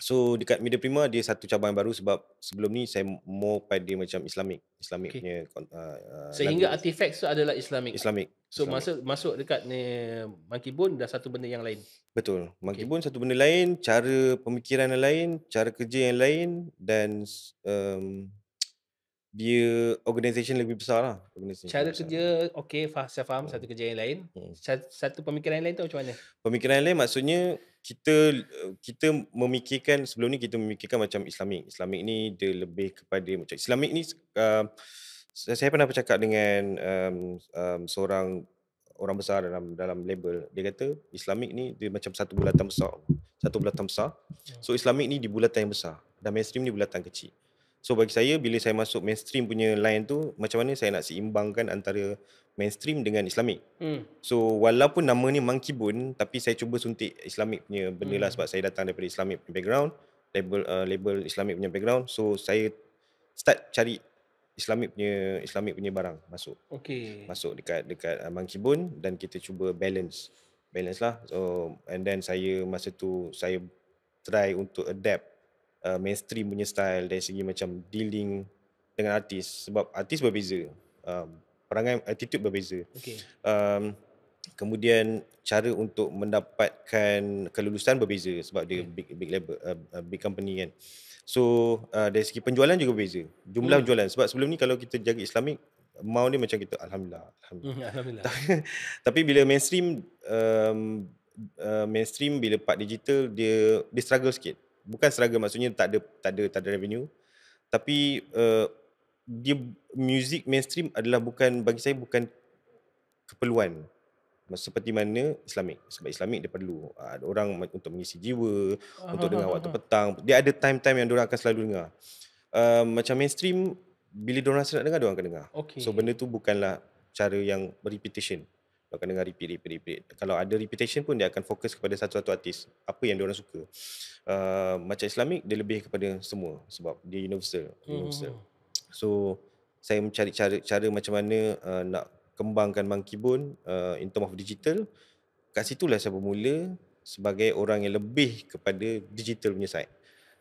So dekat Media Prima dia satu cabaran baru sebab sebelum ni saya more pada macam Islamik Islamic okay. punya uh, uh, sehingga lagu. artifacts tu adalah Islamik. Islamik. So masuk masuk dekat ni Monkey dah satu benda yang lain. Betul. Monkey okay. satu benda lain, cara pemikiran yang lain, cara kerja yang lain dan um, dia organisation lebih besar lah. Cara kerja, okey, saya faham. Hmm. Satu kerja yang lain. Hmm. Satu pemikiran yang lain tu macam mana? Pemikiran yang lain maksudnya kita kita memikirkan sebelum ni kita memikirkan macam Islamik. Islamik ni dia lebih kepada macam Islamik ni uh, saya pernah bercakap dengan um, um, seorang orang besar dalam dalam label dia kata Islamik ni dia macam satu bulatan besar satu bulatan besar hmm. so Islamik ni di bulatan yang besar dan mainstream ni bulatan kecil So bagi saya bila saya masuk mainstream punya line tu macam mana saya nak seimbangkan antara mainstream dengan Islamik. Hmm. So walaupun nama ni Monkey Bone tapi saya cuba suntik Islamik punya benda lah hmm. sebab saya datang daripada punya background, label uh, label Islamik punya background. So saya start cari Islamik punya Islamik punya barang masuk. Okay. Masuk dekat dekat uh, Monkey Bone dan kita cuba balance balance lah. So and then saya masa tu saya try untuk adapt uh, mainstream punya style dari segi macam dealing dengan artis sebab artis berbeza um, perangai attitude berbeza okay. um, kemudian cara untuk mendapatkan kelulusan berbeza sebab dia hmm. big big label uh, uh, big company kan so uh, dari segi penjualan juga berbeza jumlah hmm. jualan sebab sebelum ni kalau kita jaga Islamik, mau ni macam kita alhamdulillah alhamdulillah, hmm, alhamdulillah. (laughs) tapi bila mainstream um, uh, mainstream bila part digital dia dia struggle sikit bukan struggle maksudnya tak ada tak ada tak ada revenue tapi uh, dia music mainstream adalah bukan bagi saya bukan keperluan seperti mana islamik sebab islamik dia perlu ah, ada orang untuk mengisi jiwa uh-huh. untuk dengar waktu petang dia ada time-time yang orang akan selalu dengar uh, macam mainstream bila orang rasa nak dengar orang akan dengar okay. so benda tu bukanlah cara yang repetition akan dengar repeat, repeat, repeat. Kalau ada reputation pun, dia akan fokus kepada satu-satu artis. Apa yang orang suka. Uh, macam Islamik dia lebih kepada semua. Sebab dia universal. Hmm. universal. Mm-hmm. So, saya mencari cara, cara macam mana uh, nak kembangkan Monkey Bone uh, in term of digital. Kat situlah saya bermula sebagai orang yang lebih kepada digital punya side.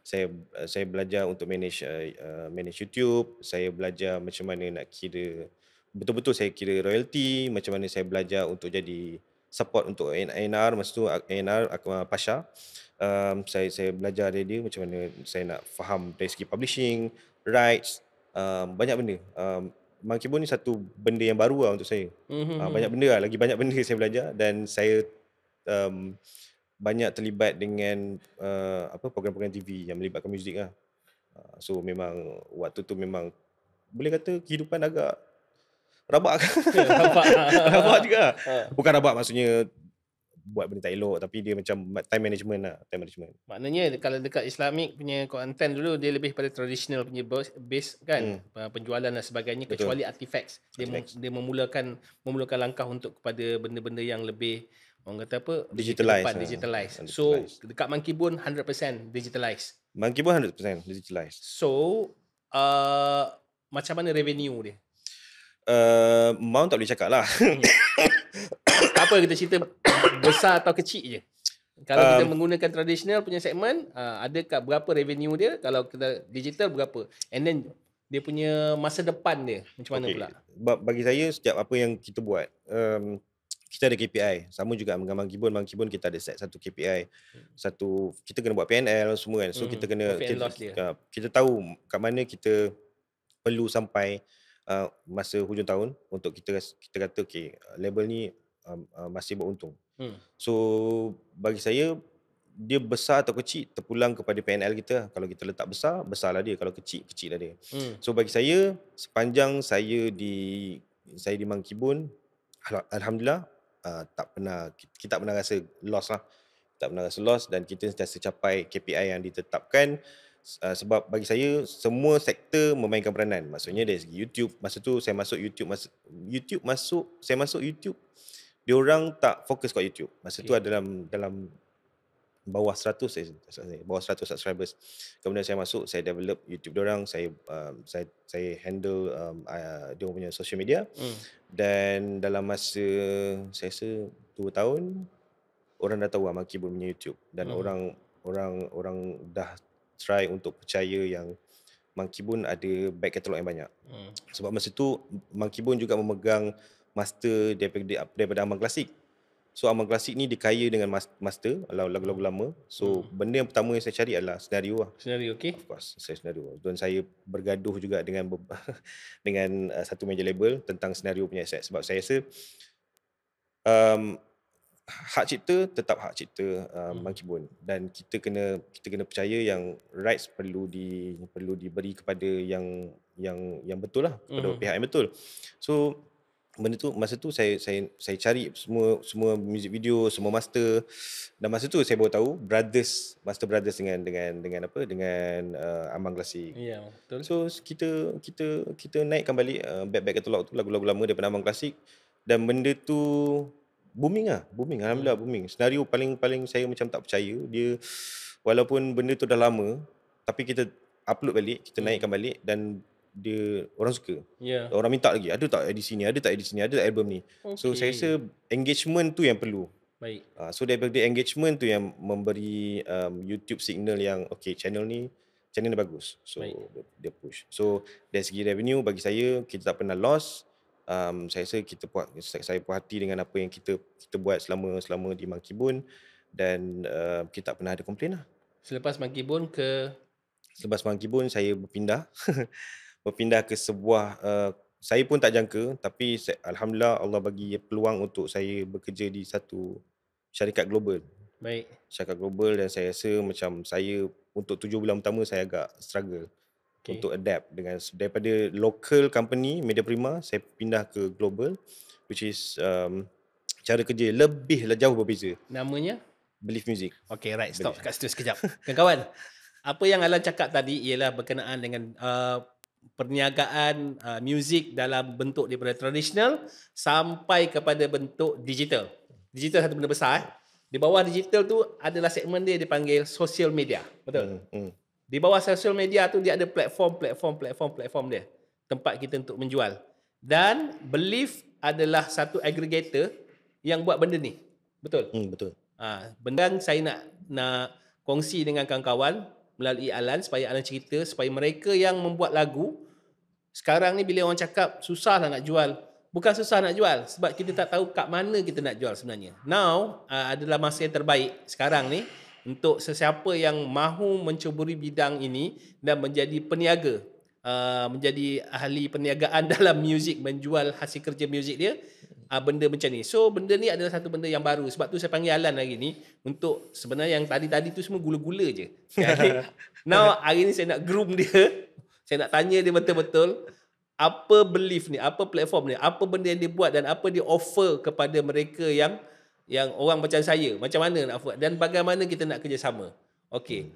Saya uh, saya belajar untuk manage uh, uh, manage YouTube, saya belajar macam mana nak kira betul-betul saya kira royalty macam mana saya belajar untuk jadi support untuk ANR masa tu ANR Pasha um, saya saya belajar dari dia macam mana saya nak faham dari segi publishing rights um, banyak benda um, Monkey Bone ni satu benda yang baru lah untuk saya mm-hmm. uh, banyak benda lah lagi banyak benda (laughs) saya belajar dan saya um, banyak terlibat dengan uh, apa program-program TV yang melibatkan muzik lah uh, so memang waktu tu memang boleh kata kehidupan agak rabak kan (laughs) (laughs) rabak juga ha. bukan rabak maksudnya buat benda tak elok tapi dia macam time management lah time management maknanya kalau dekat islamic punya content dulu dia lebih pada traditional punya base kan hmm. Ha, penjualan dan sebagainya Betul. kecuali artifacts dia dia memulakan memulakan langkah untuk kepada benda-benda yang lebih orang kata apa digitalize ha. digitalize so dekat monkey bone 100% digitalize monkey bone 100% digitalize so uh, macam mana revenue dia Eh, Mount tak boleh cakap lah Tak (coughs) apa kita cerita (coughs) Besar atau kecil je Kalau um, kita menggunakan tradisional punya segmen uh, Adakah berapa revenue dia Kalau kita digital berapa And then Dia punya Masa depan dia Macam mana okay. pula ba- Bagi saya Setiap apa yang kita buat um, Kita ada KPI Sama juga dengan Bang Kibun Bang Kibun kita ada set Satu KPI Satu Kita kena buat PNL Semua kan So hmm, kita kena kita, kita, ah, kita tahu Kat mana kita Perlu sampai uh, masa hujung tahun untuk kita kita kata okay uh, label ni uh, uh, masih beruntung. Hmm. So bagi saya dia besar atau kecil terpulang kepada PNL kita. Lah. Kalau kita letak besar, besarlah dia. Kalau kecil, kecillah dia. Hmm. So bagi saya sepanjang saya di saya di Mangkibun alhamdulillah uh, tak pernah kita tak pernah rasa loss lah. Tak pernah rasa loss dan kita sentiasa capai KPI yang ditetapkan uh, sebab bagi saya semua sektor memainkan peranan maksudnya dari segi YouTube masa tu saya masuk YouTube mas- YouTube masuk saya masuk YouTube dia orang tak fokus kat YouTube masa okay. tu ada dalam dalam bawah 100 saya bawah 100 subscribers kemudian saya masuk saya develop YouTube dia orang saya, um, saya saya handle um, uh, dia orang punya social media hmm. dan dalam masa saya rasa 2 tahun orang dah tahu Amal lah Keyboard punya YouTube dan hmm. orang orang orang dah try untuk percaya yang Monkey Bone ada back catalog yang banyak. Hmm. Sebab masa tu Monkey Bone juga memegang master daripada, daripada Amang Klasik. So Amang Klasik ni dia dengan master lagu-lagu lama. So hmm. benda yang pertama yang saya cari adalah senario lah. Senario okay. Of course, saya senario. Dan saya bergaduh juga dengan (laughs) dengan uh, satu major label tentang senario punya set. Sebab saya rasa um, hak cipta tetap hak cipta uh, hmm. Monkey Bone dan kita kena kita kena percaya yang rights perlu di perlu diberi kepada yang yang yang betul lah kepada mm. pihak yang betul. So benda tu masa tu saya saya saya cari semua semua music video semua master dan masa tu saya baru tahu brothers master brothers dengan dengan dengan apa dengan uh, Amang Klasik. Ya yeah, betul. So kita kita kita naikkan balik uh, back back catalog tu lagu-lagu lama daripada Amang Klasik dan benda tu booming ah booming hmm. alhamdulillah booming senario paling paling saya macam tak percaya dia walaupun benda tu dah lama tapi kita upload balik kita hmm. naikkan balik dan dia orang suka yeah. orang minta lagi ada tak edisi ni ada tak edisi ni ada tak album ni okay. so saya rasa engagement tu yang perlu baik uh, so daripada engagement tu yang memberi um, YouTube signal yang okay channel ni channel ni bagus so baik. dia push so dari segi revenue bagi saya kita tak pernah loss um, saya rasa kita puas saya puas hati dengan apa yang kita kita buat selama selama di Mangkibun dan uh, kita tak pernah ada komplain lah. Selepas Mangkibun ke selepas Mangkibun saya berpindah (laughs) berpindah ke sebuah uh, saya pun tak jangka tapi alhamdulillah Allah bagi peluang untuk saya bekerja di satu syarikat global. Baik. Syarikat global dan saya rasa macam saya untuk tujuh bulan pertama saya agak struggle okay. untuk adapt dengan daripada local company Media Prima saya pindah ke global which is um, cara kerja lebih lah, jauh berbeza. Namanya Believe Music. Okay, right. Stop Belief. kat situ sekejap. Kawan-kawan, (laughs) apa yang Alan cakap tadi ialah berkenaan dengan uh, perniagaan uh, music dalam bentuk daripada tradisional sampai kepada bentuk digital. Digital satu benda besar. Eh. Di bawah digital tu adalah segmen dia dipanggil social media. Betul? Hmm. hmm. Di bawah social media tu dia ada platform, platform, platform, platform dia. Tempat kita untuk menjual. Dan Belief adalah satu aggregator yang buat benda ni. Betul? Hmm, betul. Ha, benda saya nak nak kongsi dengan kawan-kawan melalui Alan supaya Alan cerita supaya mereka yang membuat lagu sekarang ni bila orang cakap susah lah nak jual bukan susah nak jual sebab kita tak tahu kat mana kita nak jual sebenarnya now uh, adalah masa yang terbaik sekarang ni untuk sesiapa yang mahu mencuburi bidang ini dan menjadi peniaga Uh, menjadi ahli perniagaan (laughs) dalam muzik menjual hasil kerja muzik dia uh, benda macam ni so benda ni adalah satu benda yang baru sebab tu saya panggil Alan hari ni untuk sebenarnya yang tadi-tadi tu semua gula-gula je (laughs) now hari ni saya nak groom dia saya nak tanya dia betul-betul apa belief ni apa platform ni apa benda yang dia buat dan apa dia offer kepada mereka yang yang orang macam saya macam mana nak buat dan bagaimana kita nak kerjasama okey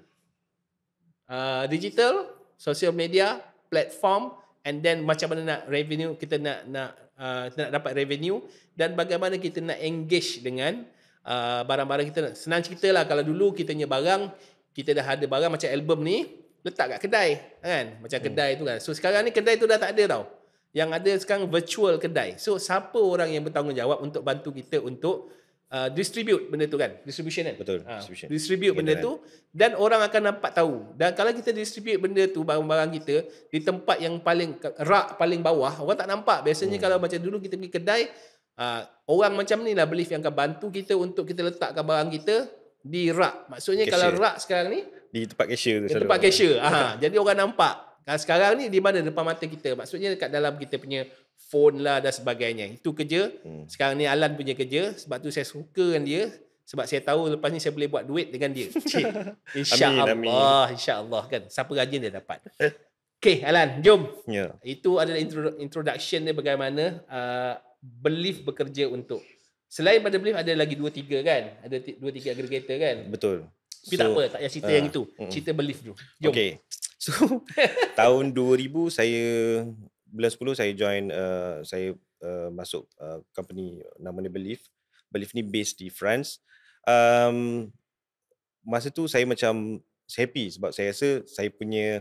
uh, digital social media platform and then macam mana nak revenue kita nak nak uh, kita nak dapat revenue dan bagaimana kita nak engage dengan uh, barang-barang kita senang cerita lah kalau dulu kita punya barang kita dah ada barang macam album ni letak kat kedai kan macam hmm. kedai hmm. tu kan so sekarang ni kedai tu dah tak ada tau yang ada sekarang virtual kedai so siapa orang yang bertanggungjawab untuk bantu kita untuk Uh, distribute benda tu kan distribution kan betul ha, distribution uh, distribute benda kan? tu dan orang akan nampak tahu dan kalau kita distribute benda tu barang-barang kita di tempat yang paling rak paling bawah orang tak nampak biasanya hmm. kalau macam dulu kita pergi kedai uh, orang macam ni lah belief yang akan bantu kita untuk kita letakkan barang kita di rak maksudnya cashier. kalau rak sekarang ni di tempat cashier tu di tempat cashier uh, jadi orang nampak sekarang ni di mana depan mata kita maksudnya dekat dalam kita punya phone lah dan sebagainya. Itu kerja. Hmm. Sekarang ni Alan punya kerja. Sebab tu saya suka dengan dia. Sebab saya tahu lepas ni saya boleh buat duit dengan dia. (laughs) InsyaAllah. InsyaAllah kan. Siapa rajin dia dapat. Okay Alan, jom. Yeah. Itu adalah intro, introduction dia bagaimana uh, belief bekerja untuk. Selain pada belief ada lagi dua tiga kan? Ada dua tiga aggregator kan? Betul. Tapi so, tak apa, tak payah cerita uh, yang ah, itu. Cerita belief dulu. Jom. Okay. (laughs) So, tahun 2000 saya bulan 10 saya join uh, saya uh, masuk uh, company ni Belief. Belief ni based di France. Um, masa tu saya macam happy sebab saya rasa saya punya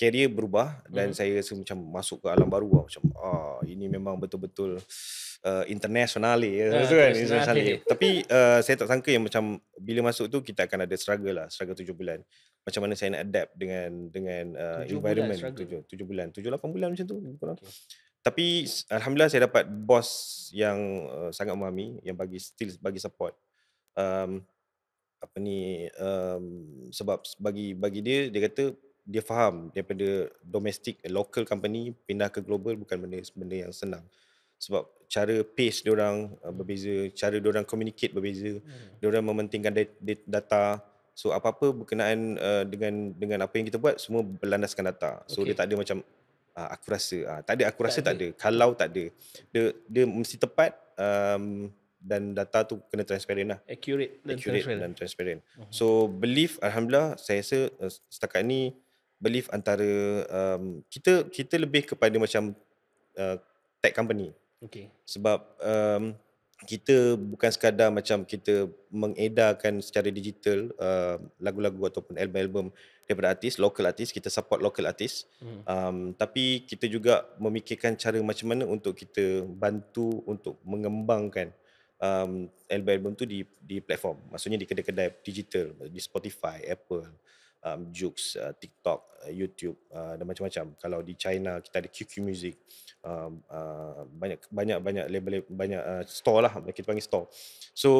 career berubah dan hmm. saya rasa macam masuk ke alam baru lah. macam ah ini memang betul-betul uh, international uh, kan internationally. (laughs) tapi uh, saya tak sangka yang macam bila masuk tu kita akan ada struggle lah struggle tujuh bulan macam mana saya nak adapt dengan dengan uh, environment tujuh tujuh bulan tujuh lapan bulan macam tu kurang okay. tapi alhamdulillah saya dapat bos yang uh, sangat memahami yang bagi still bagi support um, apa ni um, sebab bagi bagi dia dia kata dia faham daripada domestic local company pindah ke global bukan benda benda yang senang sebab cara pace dia orang uh, hmm. berbeza cara dia orang communicate berbeza hmm. dia orang mementingkan data so apa-apa berkenaan uh, dengan dengan apa yang kita buat semua berlandaskan data so okay. dia tak ada macam uh, aku ah, rasa tak ada aku rasa tak, tak, ada. tak ada kalau tak ada dia dia mesti tepat um, dan data tu kena transparent lah accurate dan accurate transparent, dan transparent. Uh-huh. so belief alhamdulillah saya rasa uh, setakat ni belief antara um, kita kita lebih kepada macam uh, tech company. Okay. Sebab um, kita bukan sekadar macam kita mengedarkan secara digital uh, lagu-lagu ataupun album-album daripada artis, local artis, kita support local artis. Hmm. Um, tapi kita juga memikirkan cara macam mana untuk kita bantu untuk mengembangkan um, album-album tu di di platform. Maksudnya di kedai-kedai digital, di Spotify, Apple um, Jux, uh, TikTok, uh, YouTube uh, dan macam-macam. Kalau di China kita ada QQ Music, uh, uh, banyak banyak banyak label banyak uh, store lah kita panggil store. So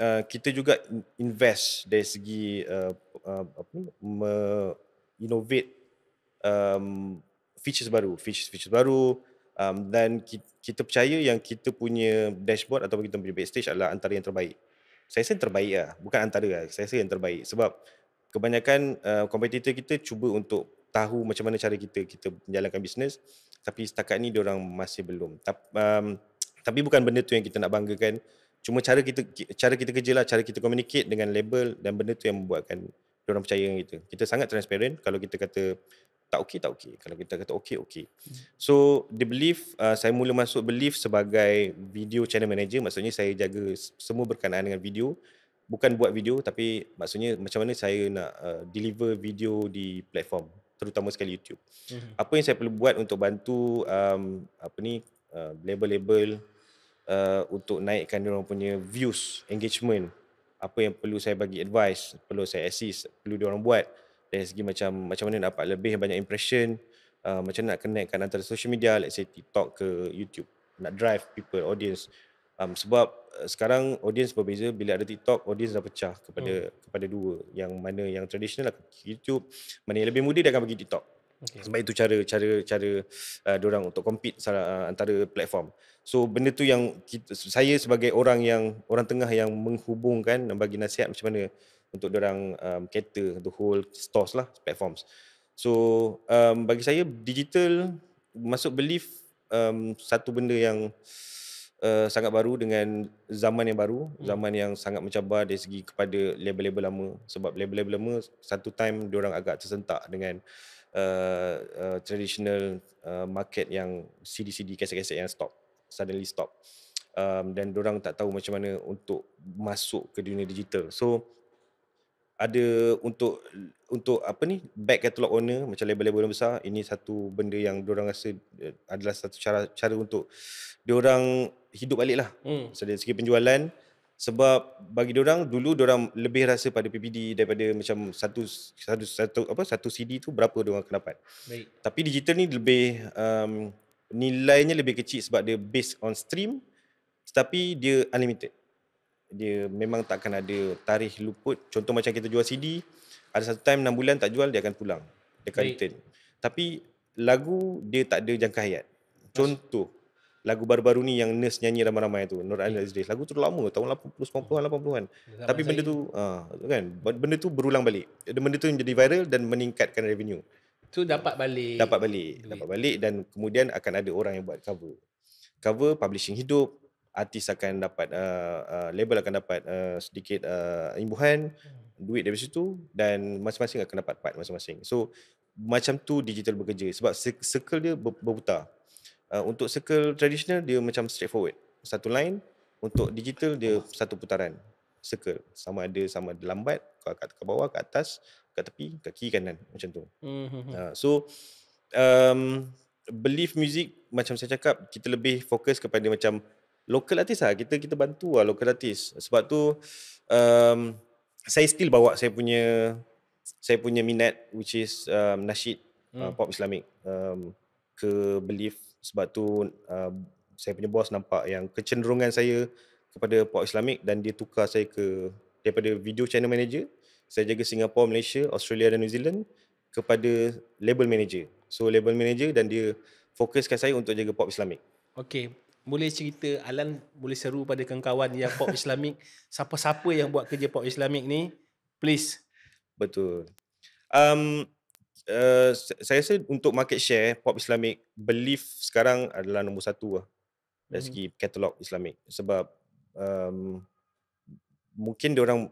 uh, kita juga invest dari segi uh, uh apa innovate um, features baru, features features baru. Um, dan kita, kita percaya yang kita punya dashboard atau kita punya backstage adalah antara yang terbaik. Saya rasa yang terbaik lah. Bukan antara lah. Saya rasa yang terbaik. Sebab kebanyakan uh, kita cuba untuk tahu macam mana cara kita kita menjalankan bisnes tapi setakat ni orang masih belum tapi um, tapi bukan benda tu yang kita nak banggakan cuma cara kita cara kita kerjalah cara kita communicate dengan label dan benda tu yang membuatkan orang percaya dengan kita kita sangat transparent kalau kita kata tak okey tak okey kalau kita kata okey okey hmm. so the belief uh, saya mula masuk belief sebagai video channel manager maksudnya saya jaga semua berkenaan dengan video bukan buat video tapi maksudnya macam mana saya nak uh, deliver video di platform terutama sekali YouTube. Mm-hmm. Apa yang saya perlu buat untuk bantu um, apa ni uh, label-label uh, untuk naikkan dia orang punya views, engagement. Apa yang perlu saya bagi advice, perlu saya assist, perlu dia orang buat dari segi macam macam mana nak dapat lebih banyak impression, uh, macam mana nak connectkan antara social media, let's say TikTok ke YouTube, nak drive people audience. Um, sebab Eh, sekarang audience berbeza bila ada TikTok audience dah pecah kepada hmm. kepada dua yang mana yang tradisional lah YouTube mana yang lebih muda dia akan pergi TikTok okay. sebab itu cara cara cara uh, orang untuk compete uh, antara platform so benda tu yang kita, saya sebagai orang yang orang tengah yang menghubungkan dan bagi nasihat macam mana untuk orang um, cater the whole stores lah platforms so um, bagi saya digital masuk belief um, satu benda yang uh, sangat baru dengan zaman yang baru, hmm. zaman yang sangat mencabar dari segi kepada label-label lama sebab label-label lama satu time orang agak tersentak dengan uh, uh, traditional uh, market yang CD-CD kaset-kaset yang stop, suddenly stop. Um, dan orang tak tahu macam mana untuk masuk ke dunia digital. So ada untuk untuk apa ni back catalog owner macam label-label besar ini satu benda yang diorang rasa adalah satu cara cara untuk diorang hidup balik lah. Hmm. So, dari segi penjualan. Sebab bagi orang dulu orang lebih rasa pada PPD daripada macam satu satu satu apa satu CD tu berapa orang akan dapat. Baik. Tapi digital ni lebih um, nilainya lebih kecil sebab dia based on stream tetapi dia unlimited. Dia memang tak akan ada tarikh luput. Contoh macam kita jual CD, ada satu time enam bulan tak jual dia akan pulang. Dia akan Baik. return. Tapi lagu dia tak ada jangka hayat. Contoh lagu baru-baru ni yang Nurse nyanyi ramai-ramai tu Nur Ali ya. Aziz lagu tu lama tahun 80-an 80-an tapi benda tu uh, kan benda tu berulang balik benda tu menjadi viral dan meningkatkan revenue tu dapat balik dapat balik duit. dapat balik dan kemudian akan ada orang yang buat cover cover publishing hidup artis akan dapat uh, uh, label akan dapat uh, sedikit uh, imbuhan hmm. duit dari situ dan masing-masing akan dapat part masing-masing so macam tu digital bekerja sebab circle dia berputar Uh, untuk circle tradisional dia macam straightforward satu line untuk digital dia satu putaran circle sama ada sama ada lambat kau kat ke bawah ke atas ke tepi ke kiri kanan macam tu mm-hmm. uh, so um, belief music macam saya cakap kita lebih fokus kepada macam local artist lah kita kita bantu lah local artist sebab tu um, saya still bawa saya punya saya punya minat which is um, nasyid mm. uh, hmm. pop islamik um, ke belief sebab tu uh, saya punya bos nampak yang kecenderungan saya kepada Pop islamik dan dia tukar saya ke daripada video channel manager saya jaga Singapore, Malaysia, Australia dan New Zealand kepada label manager. So label manager dan dia fokuskan saya untuk jaga Pop islamik. Okey, boleh cerita Alan boleh seru pada kawan-kawan yang Pop islamik (laughs) siapa-siapa yang buat kerja Pop islamik ni? Please. Betul. Um, Eh, saya rasa untuk market share pop islamic belief sekarang adalah nombor satu lah dari hmm. segi katalog islamic sebab um, mungkin dia orang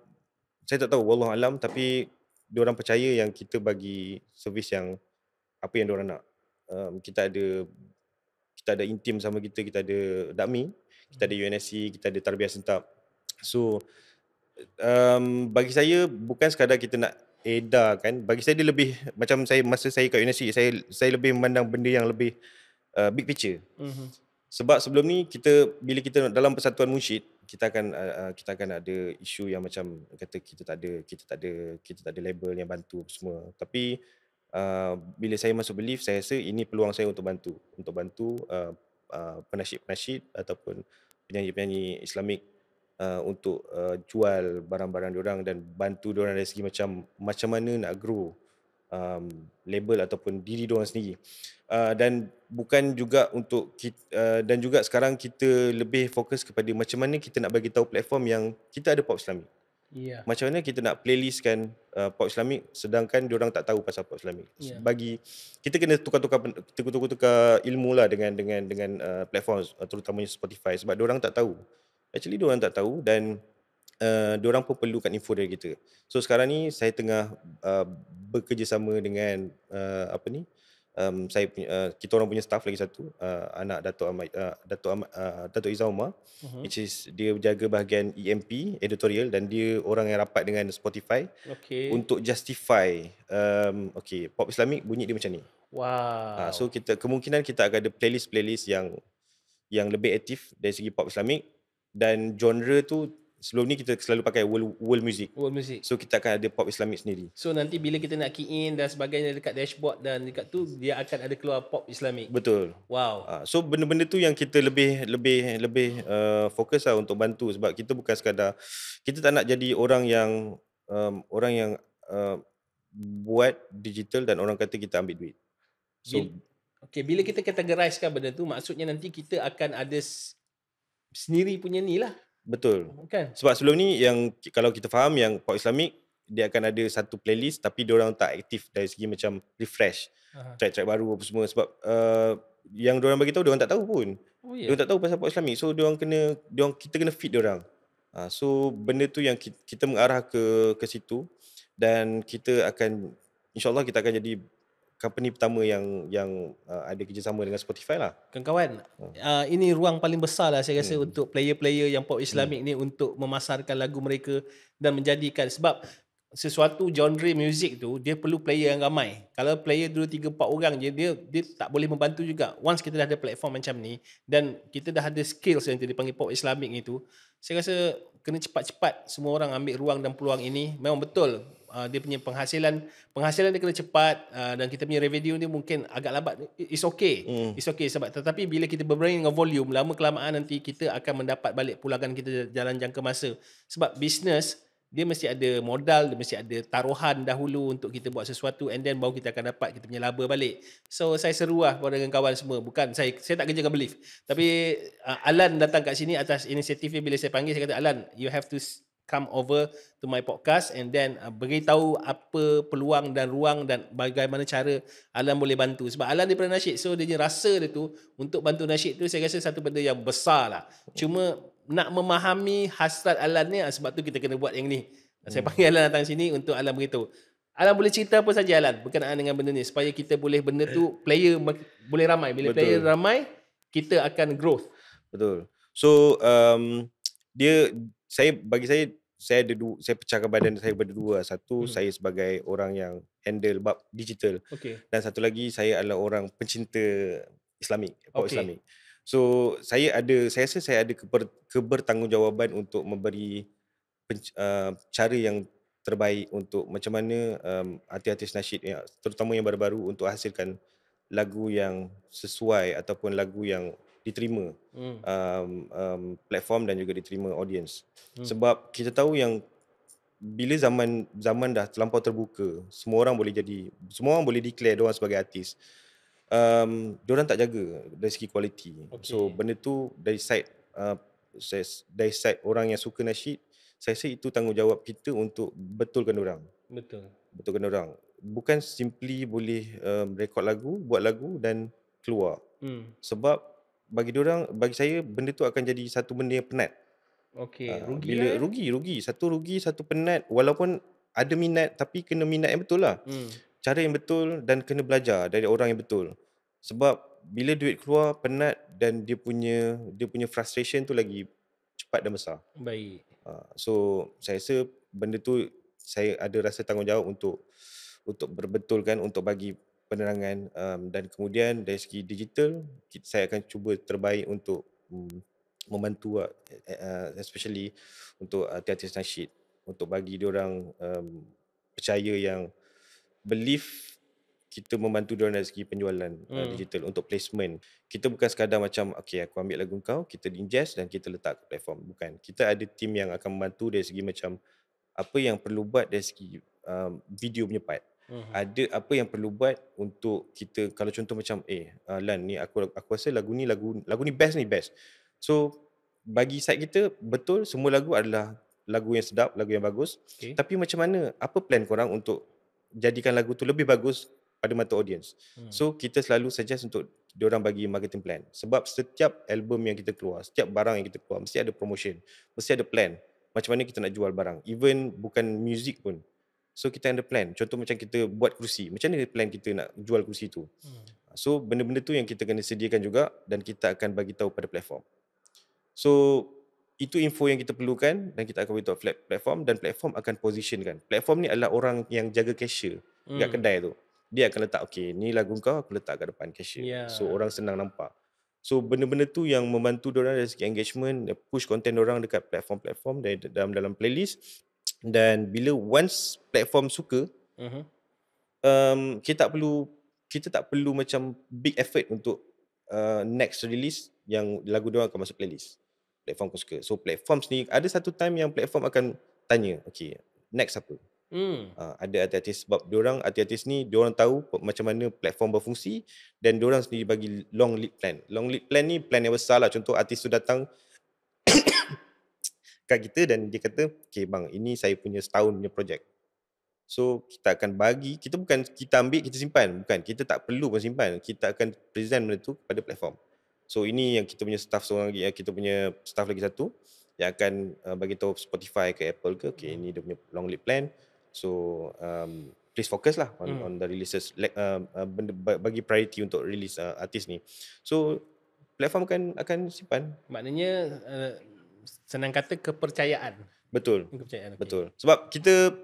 saya tak tahu wallah alam tapi dia orang percaya yang kita bagi servis yang apa yang dia orang nak um, kita ada kita ada intim sama kita kita ada dakmi kita ada hmm. UNSC kita ada tarbiyah sentap so um, bagi saya bukan sekadar kita nak ada kan bagi saya dia lebih macam saya masa saya kat universiti saya saya lebih memandang benda yang lebih uh, big picture. Mm-hmm. Sebab sebelum ni kita bila kita dalam persatuan munshid kita akan uh, uh, kita akan ada isu yang macam kata kita tak ada kita tak ada kita tak ada label yang bantu semua. Tapi uh, bila saya masuk belief saya rasa ini peluang saya untuk bantu untuk bantu uh, uh, penasyid-penasyid ataupun penyanyi-penyanyi Islamik uh, untuk uh, jual barang-barang orang dan bantu orang dari segi macam macam mana nak grow um, label ataupun diri orang sendiri. Uh, dan bukan juga untuk kita, uh, dan juga sekarang kita lebih fokus kepada macam mana kita nak bagi tahu platform yang kita ada pop Islamik. Yeah. Macam mana kita nak playlistkan uh, pop Islamik sedangkan orang tak tahu pasal pop Islamik. Yeah. Bagi kita kena tukar-tukar tukar-tukar ilmu lah dengan dengan dengan uh, platform uh, terutamanya Spotify sebab orang tak tahu actually diorang tak tahu dan uh, eh, diorang pun perlukan info dari kita. So sekarang ni saya tengah uh, bekerjasama dengan uh, apa ni um, saya punya, uh, kita orang punya staff lagi satu uh, anak Datuk Ahmad uh, Datuk Ahmad uh, Datuk Izzah Umar uh-huh. Mhm. which is dia jaga bahagian EMP editorial dan dia orang yang rapat dengan Spotify okay. untuk justify um, okay, pop islamik bunyi dia macam ni wow uh, so kita kemungkinan kita akan ada playlist-playlist yang yang lebih aktif dari segi pop islamik dan genre tu sebelum ni kita selalu pakai world world music. World music. So kita akan ada pop islamik sendiri. So nanti bila kita nak key in dan sebagainya dekat dashboard dan dekat tu dia akan ada keluar pop islamik. Betul. Wow. Ah, so benda-benda tu yang kita lebih lebih lebih uh, fokus lah untuk bantu sebab kita bukan sekadar kita tak nak jadi orang yang um, orang yang uh, buat digital dan orang kata kita ambil duit. So bila, okay, bila kita categorize kan benda tu maksudnya nanti kita akan ada sendiri punya ni lah. Betul. Kan? Sebab sebelum ni yang kalau kita faham yang Pop Islamic dia akan ada satu playlist tapi dia orang tak aktif dari segi macam refresh Aha. track-track baru apa semua sebab uh, yang dia orang bagi tahu dia orang tak tahu pun. Oh, yeah. Dia tak tahu pasal Pop Islamic. So dia orang kena dia orang kita kena feed dia orang. Uh, so benda tu yang kita, kita mengarah ke ke situ dan kita akan insyaallah kita akan jadi company pertama yang yang uh, ada kerjasama dengan Spotify lah. Kawan-kawan, hmm. uh, ini ruang paling besar lah saya rasa hmm. untuk player-player yang pop islamik hmm. ni untuk memasarkan lagu mereka dan menjadikan sebab sesuatu genre music tu dia perlu player yang ramai. Kalau player dulu 3 4 orang je dia dia tak boleh membantu juga. Once kita dah ada platform macam ni dan kita dah ada skills yang dipanggil pop islamik itu, saya rasa kena cepat-cepat semua orang ambil ruang dan peluang ini. Memang betul uh, dia punya penghasilan penghasilan dia kena cepat uh, dan kita punya revenue ni mungkin agak lambat it's okay mm. it's okay sebab tetapi bila kita bermain dengan volume lama kelamaan nanti kita akan mendapat balik pulangan kita jalan jangka masa sebab bisnes dia mesti ada modal dia mesti ada taruhan dahulu untuk kita buat sesuatu and then baru kita akan dapat kita punya laba balik so saya serulah kepada dengan kawan semua bukan saya saya tak kerja dengan belief tapi uh, Alan datang kat sini atas inisiatif dia bila saya panggil saya kata Alan you have to come over to my podcast and then uh, beritahu apa peluang dan ruang dan bagaimana cara Alan boleh bantu. Sebab Alan daripada nasyid. So, dia rasa dia tu untuk bantu nasyid tu saya rasa satu benda yang besar lah. Cuma nak memahami hasrat Alan ni ah, sebab tu kita kena buat yang ni. Hmm. Saya panggil Alan datang sini untuk Alan beritahu. Alam boleh cerita apa saja Alan berkenaan dengan benda ni supaya kita boleh benda tu eh. player boleh ramai. Bila Betul. player ramai kita akan growth. Betul. So, um, dia saya bagi saya saya ada dua, saya pecahkan badan saya berdua satu hmm. saya sebagai orang yang handle bab digital okay. dan satu lagi saya adalah orang pencinta islamik pop okay. islamik so saya ada saya rasa saya ada keber, kebertanggungjawaban untuk memberi pen, uh, cara yang terbaik untuk macam mana um, artis-artis nasyid yang terutama yang baru-baru untuk hasilkan lagu yang sesuai ataupun lagu yang diterima hmm. um, um, platform dan juga diterima audience. Hmm. Sebab kita tahu yang bila zaman zaman dah terlampau terbuka, semua orang boleh jadi, semua orang boleh declare diorang sebagai artis. Um, diorang tak jaga dari segi quality. Okay. So benda tu dari side uh, dari side orang yang suka nasyid, saya rasa itu tanggungjawab kita untuk betulkan orang. Betul. Betulkan orang. Bukan simply boleh um, rekod lagu, buat lagu dan keluar. Hmm. Sebab bagi dia orang bagi saya benda tu akan jadi satu benda yang penat. Okey, uh, ah, rugi. Bila eh? rugi, rugi, satu rugi, satu penat walaupun ada minat tapi kena minat yang betul lah. Hmm. Cara yang betul dan kena belajar dari orang yang betul. Sebab bila duit keluar penat dan dia punya dia punya frustration tu lagi cepat dan besar. Baik. Uh, so saya rasa benda tu saya ada rasa tanggungjawab untuk untuk berbetulkan untuk bagi penerangan um, dan kemudian dari segi digital kita, saya akan cuba terbaik untuk um, membantu uh, uh, especially untuk uh, artis-artis nasyid untuk bagi dia orang um, percaya yang belief kita membantu dia dari segi penjualan uh, hmm. uh, digital untuk placement. Kita bukan sekadar macam okay aku ambil lagu kau, kita ingest dan kita letak ke platform. Bukan. Kita ada team yang akan membantu dari segi macam apa yang perlu buat dari segi um, video punya part. Uh-huh. Ada apa yang perlu buat untuk kita kalau contoh macam eh uh, Lan ni aku aku rasa lagu ni lagu lagu ni best ni best. So bagi side kita betul semua lagu adalah lagu yang sedap, lagu yang bagus. Okay. Tapi macam mana apa plan korang untuk jadikan lagu tu lebih bagus pada mata audience. Uh-huh. So kita selalu suggest untuk orang bagi marketing plan sebab setiap album yang kita keluar, setiap barang yang kita keluar mesti ada promotion, mesti ada plan macam mana kita nak jual barang. Even bukan music pun. So kita ada plan. Contoh macam kita buat kerusi. Macam mana plan kita nak jual kerusi tu? Hmm. So benda-benda tu yang kita kena sediakan juga dan kita akan bagi tahu pada platform. So itu info yang kita perlukan dan kita akan beritahu flat platform dan platform akan positionkan. Platform ni adalah orang yang jaga cashier hmm. kat kedai tu. Dia akan letak, okay ni lagu kau aku letak kat depan cashier. Yeah. So orang senang nampak. So benda-benda tu yang membantu orang dari segi engagement, push content orang dekat platform-platform dalam dalam playlist dan bila once platform suka uh-huh. um, kita tak perlu kita tak perlu macam big effort untuk uh, next release yang lagu dia akan masuk playlist platform aku suka so platform ni ada satu time yang platform akan tanya okay next apa hmm. Uh, ada artis-artis sebab diorang artis-artis ni diorang tahu macam mana platform berfungsi dan diorang sendiri bagi long lead plan long lead plan ni plan yang besar lah contoh artis tu datang kat kita dan dia kata, okay bang, ini saya punya setahun punya projek. So, kita akan bagi, kita bukan kita ambil, kita simpan. Bukan, kita tak perlu pun simpan. Kita akan present benda tu kepada platform. So, ini yang kita punya staff seorang lagi, eh, kita punya staff lagi satu yang akan uh, bagi tahu Spotify ke Apple ke, okay, hmm. ini dia punya long lead plan. So, um, please focus lah on, hmm. on the releases. Um, uh, uh, bagi priority untuk release uh, artis ni. So, platform akan, akan simpan. Maknanya, uh, senang kata kepercayaan. Betul. Kepercayaan. Okay. Betul. Sebab kita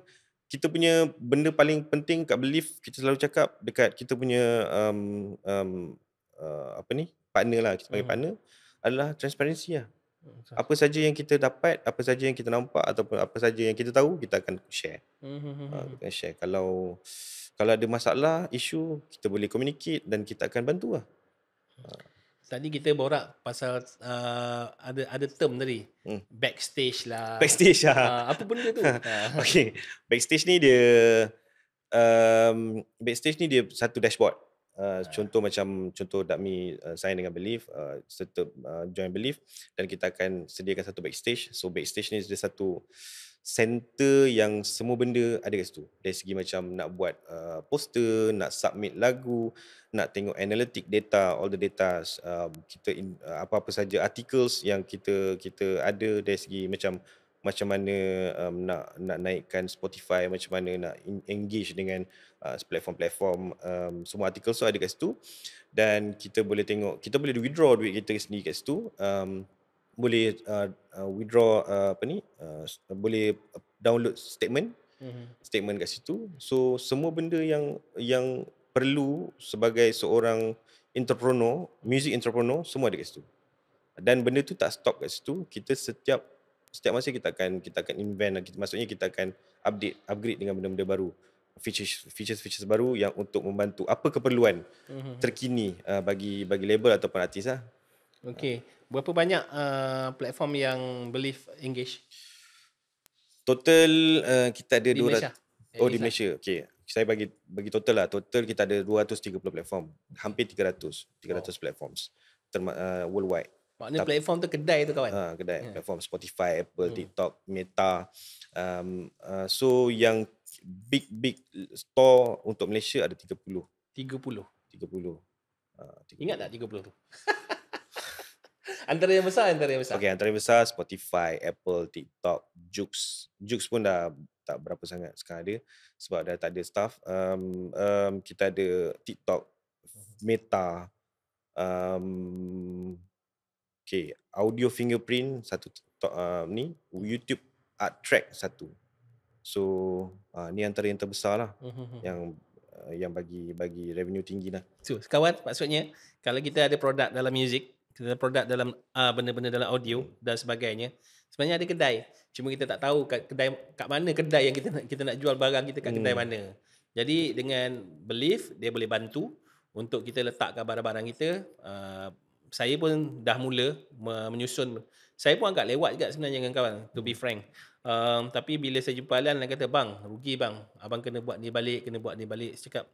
kita punya benda paling penting kat belief kita selalu cakap dekat kita punya um, um, uh, apa ni partner lah kita panggil hmm. partner adalah transparency lah. Hmm. Apa saja yang kita dapat, apa saja yang kita nampak ataupun apa saja yang kita tahu kita akan share. Hmm. Uh, kita akan share. Kalau kalau ada masalah, isu kita boleh communicate dan kita akan bantu lah. Uh tadi kita borak pasal uh, ada ada term tadi hmm. backstage lah backstage lah uh, apa benda tu (laughs) ah. okay backstage ni dia um, backstage ni dia satu dashboard uh, ah. contoh macam contoh Dakmi uh, sign dengan Belief uh, serta uh, join Belief dan kita akan sediakan satu backstage so backstage ni dia satu center yang semua benda ada kat situ. Dari segi macam nak buat uh, poster, nak submit lagu, nak tengok analytic data, all the data uh, kita in, uh, apa-apa saja articles yang kita kita ada dari segi macam macam mana um, nak nak naikkan Spotify, macam mana nak engage dengan uh, platform-platform um, semua artikel tu ada kat situ dan kita boleh tengok kita boleh withdraw duit kita sendiri kat situ um, boleh uh, uh, withdraw uh, apa ni uh, uh boleh uh, download statement mm-hmm. statement kat situ so semua benda yang yang perlu sebagai seorang entrepreneur music entrepreneur semua ada kat situ dan benda tu tak stop kat situ kita setiap setiap masa kita akan kita akan invent kita, maksudnya kita akan update upgrade dengan benda-benda baru features features features baru yang untuk membantu apa keperluan mm-hmm. terkini uh, bagi bagi label ataupun artis lah Okay. Berapa banyak uh, platform yang belief engage? Total uh, kita ada... dua. Eh, oh, di Malaysia. Okay. Saya bagi bagi total lah. Total kita ada 230 platform. Hampir 300. 300 oh. platforms. Term, uh, worldwide. Maknanya Ta- platform tu kedai tu kawan? Ha, kedai. Yeah. Platform Spotify, Apple, hmm. TikTok, Meta. Um, uh, so yang big big store untuk Malaysia ada 30. 30? 30. Uh, 30. Ingat tak 30 tu? (laughs) antara yang besar antara yang besar Okay, antara yang besar Spotify Apple TikTok Jux Jux pun dah tak berapa sangat sekarang ada sebab dah tak ada staff um, um, kita ada TikTok mhm. Meta um, okey audio fingerprint satu TikTok, um, uh, ni YouTube art track satu so uh, ni antara yang terbesar lah uh-huh. yang uh, yang bagi bagi revenue tinggi lah. So, kawan maksudnya kalau kita ada produk dalam music, kita produk dalam uh, benda-benda dalam audio hmm. dan sebagainya sebenarnya ada kedai cuma kita tak tahu kat kedai kat mana kedai yang kita nak, kita nak jual barang kita kat hmm. kedai mana jadi dengan belief dia boleh bantu untuk kita letakkan barang-barang kita uh, saya pun dah mula menyusun saya pun agak lewat juga sebenarnya dengan kawan to be hmm. frank um, tapi bila saya jumpa Alan dia kata bang rugi bang abang kena buat ni balik kena buat ni balik saya cakap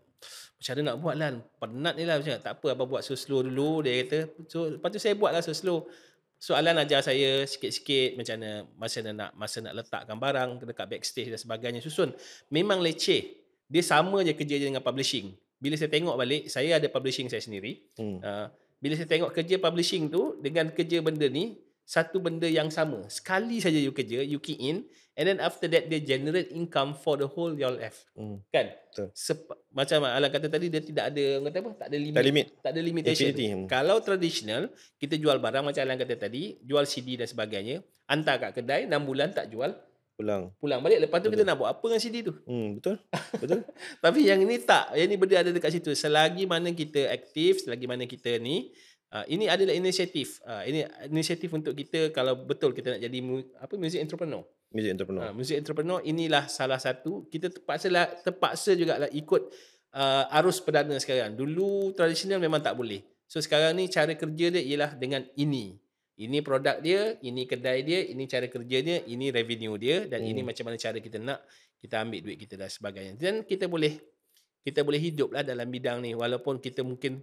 macam mana nak buat lah penat ni lah macam tak apa abang buat slow-slow dulu dia kata so, lepas tu saya buat lah slow-slow so Alan ajar saya sikit-sikit macam mana masa nak masa nak letakkan barang dekat backstage dan sebagainya susun memang leceh dia sama je kerja dengan publishing bila saya tengok balik saya ada publishing saya sendiri hmm. uh, bila saya tengok kerja publishing tu dengan kerja benda ni satu benda yang sama sekali saja you kerja you key in And then after that they generate income for the whole YLF. Hmm. Kan? Sep- macam Alang kata tadi dia tidak ada kata apa? Tak ada limit. Tak, limit. tak ada limitation. Hmm. Kalau tradisional, kita jual barang macam alang kata tadi, jual CD dan sebagainya, hantar kat kedai 6 bulan tak jual pulang. Pulang balik lepas tu betul. kita nak buat apa dengan CD tu? Hmm, betul. Betul. (laughs) Tapi yang ini tak. Yang ini benda ada dekat situ. Selagi mana kita aktif, selagi mana kita ni Uh, ini adalah inisiatif. Uh, ini inisiatif untuk kita kalau betul kita nak jadi mu, apa music entrepreneur. Music entrepreneur. Uh, music entrepreneur inilah salah satu kita terpaksa lah, terpaksa juga lah ikut uh, arus perdana sekarang. Dulu tradisional memang tak boleh. So sekarang ni cara kerja dia ialah dengan ini. Ini produk dia, ini kedai dia, ini cara kerjanya, ini revenue dia dan hmm. ini macam mana cara kita nak kita ambil duit kita dan sebagainya. Dan kita boleh kita boleh hiduplah dalam bidang ni walaupun kita mungkin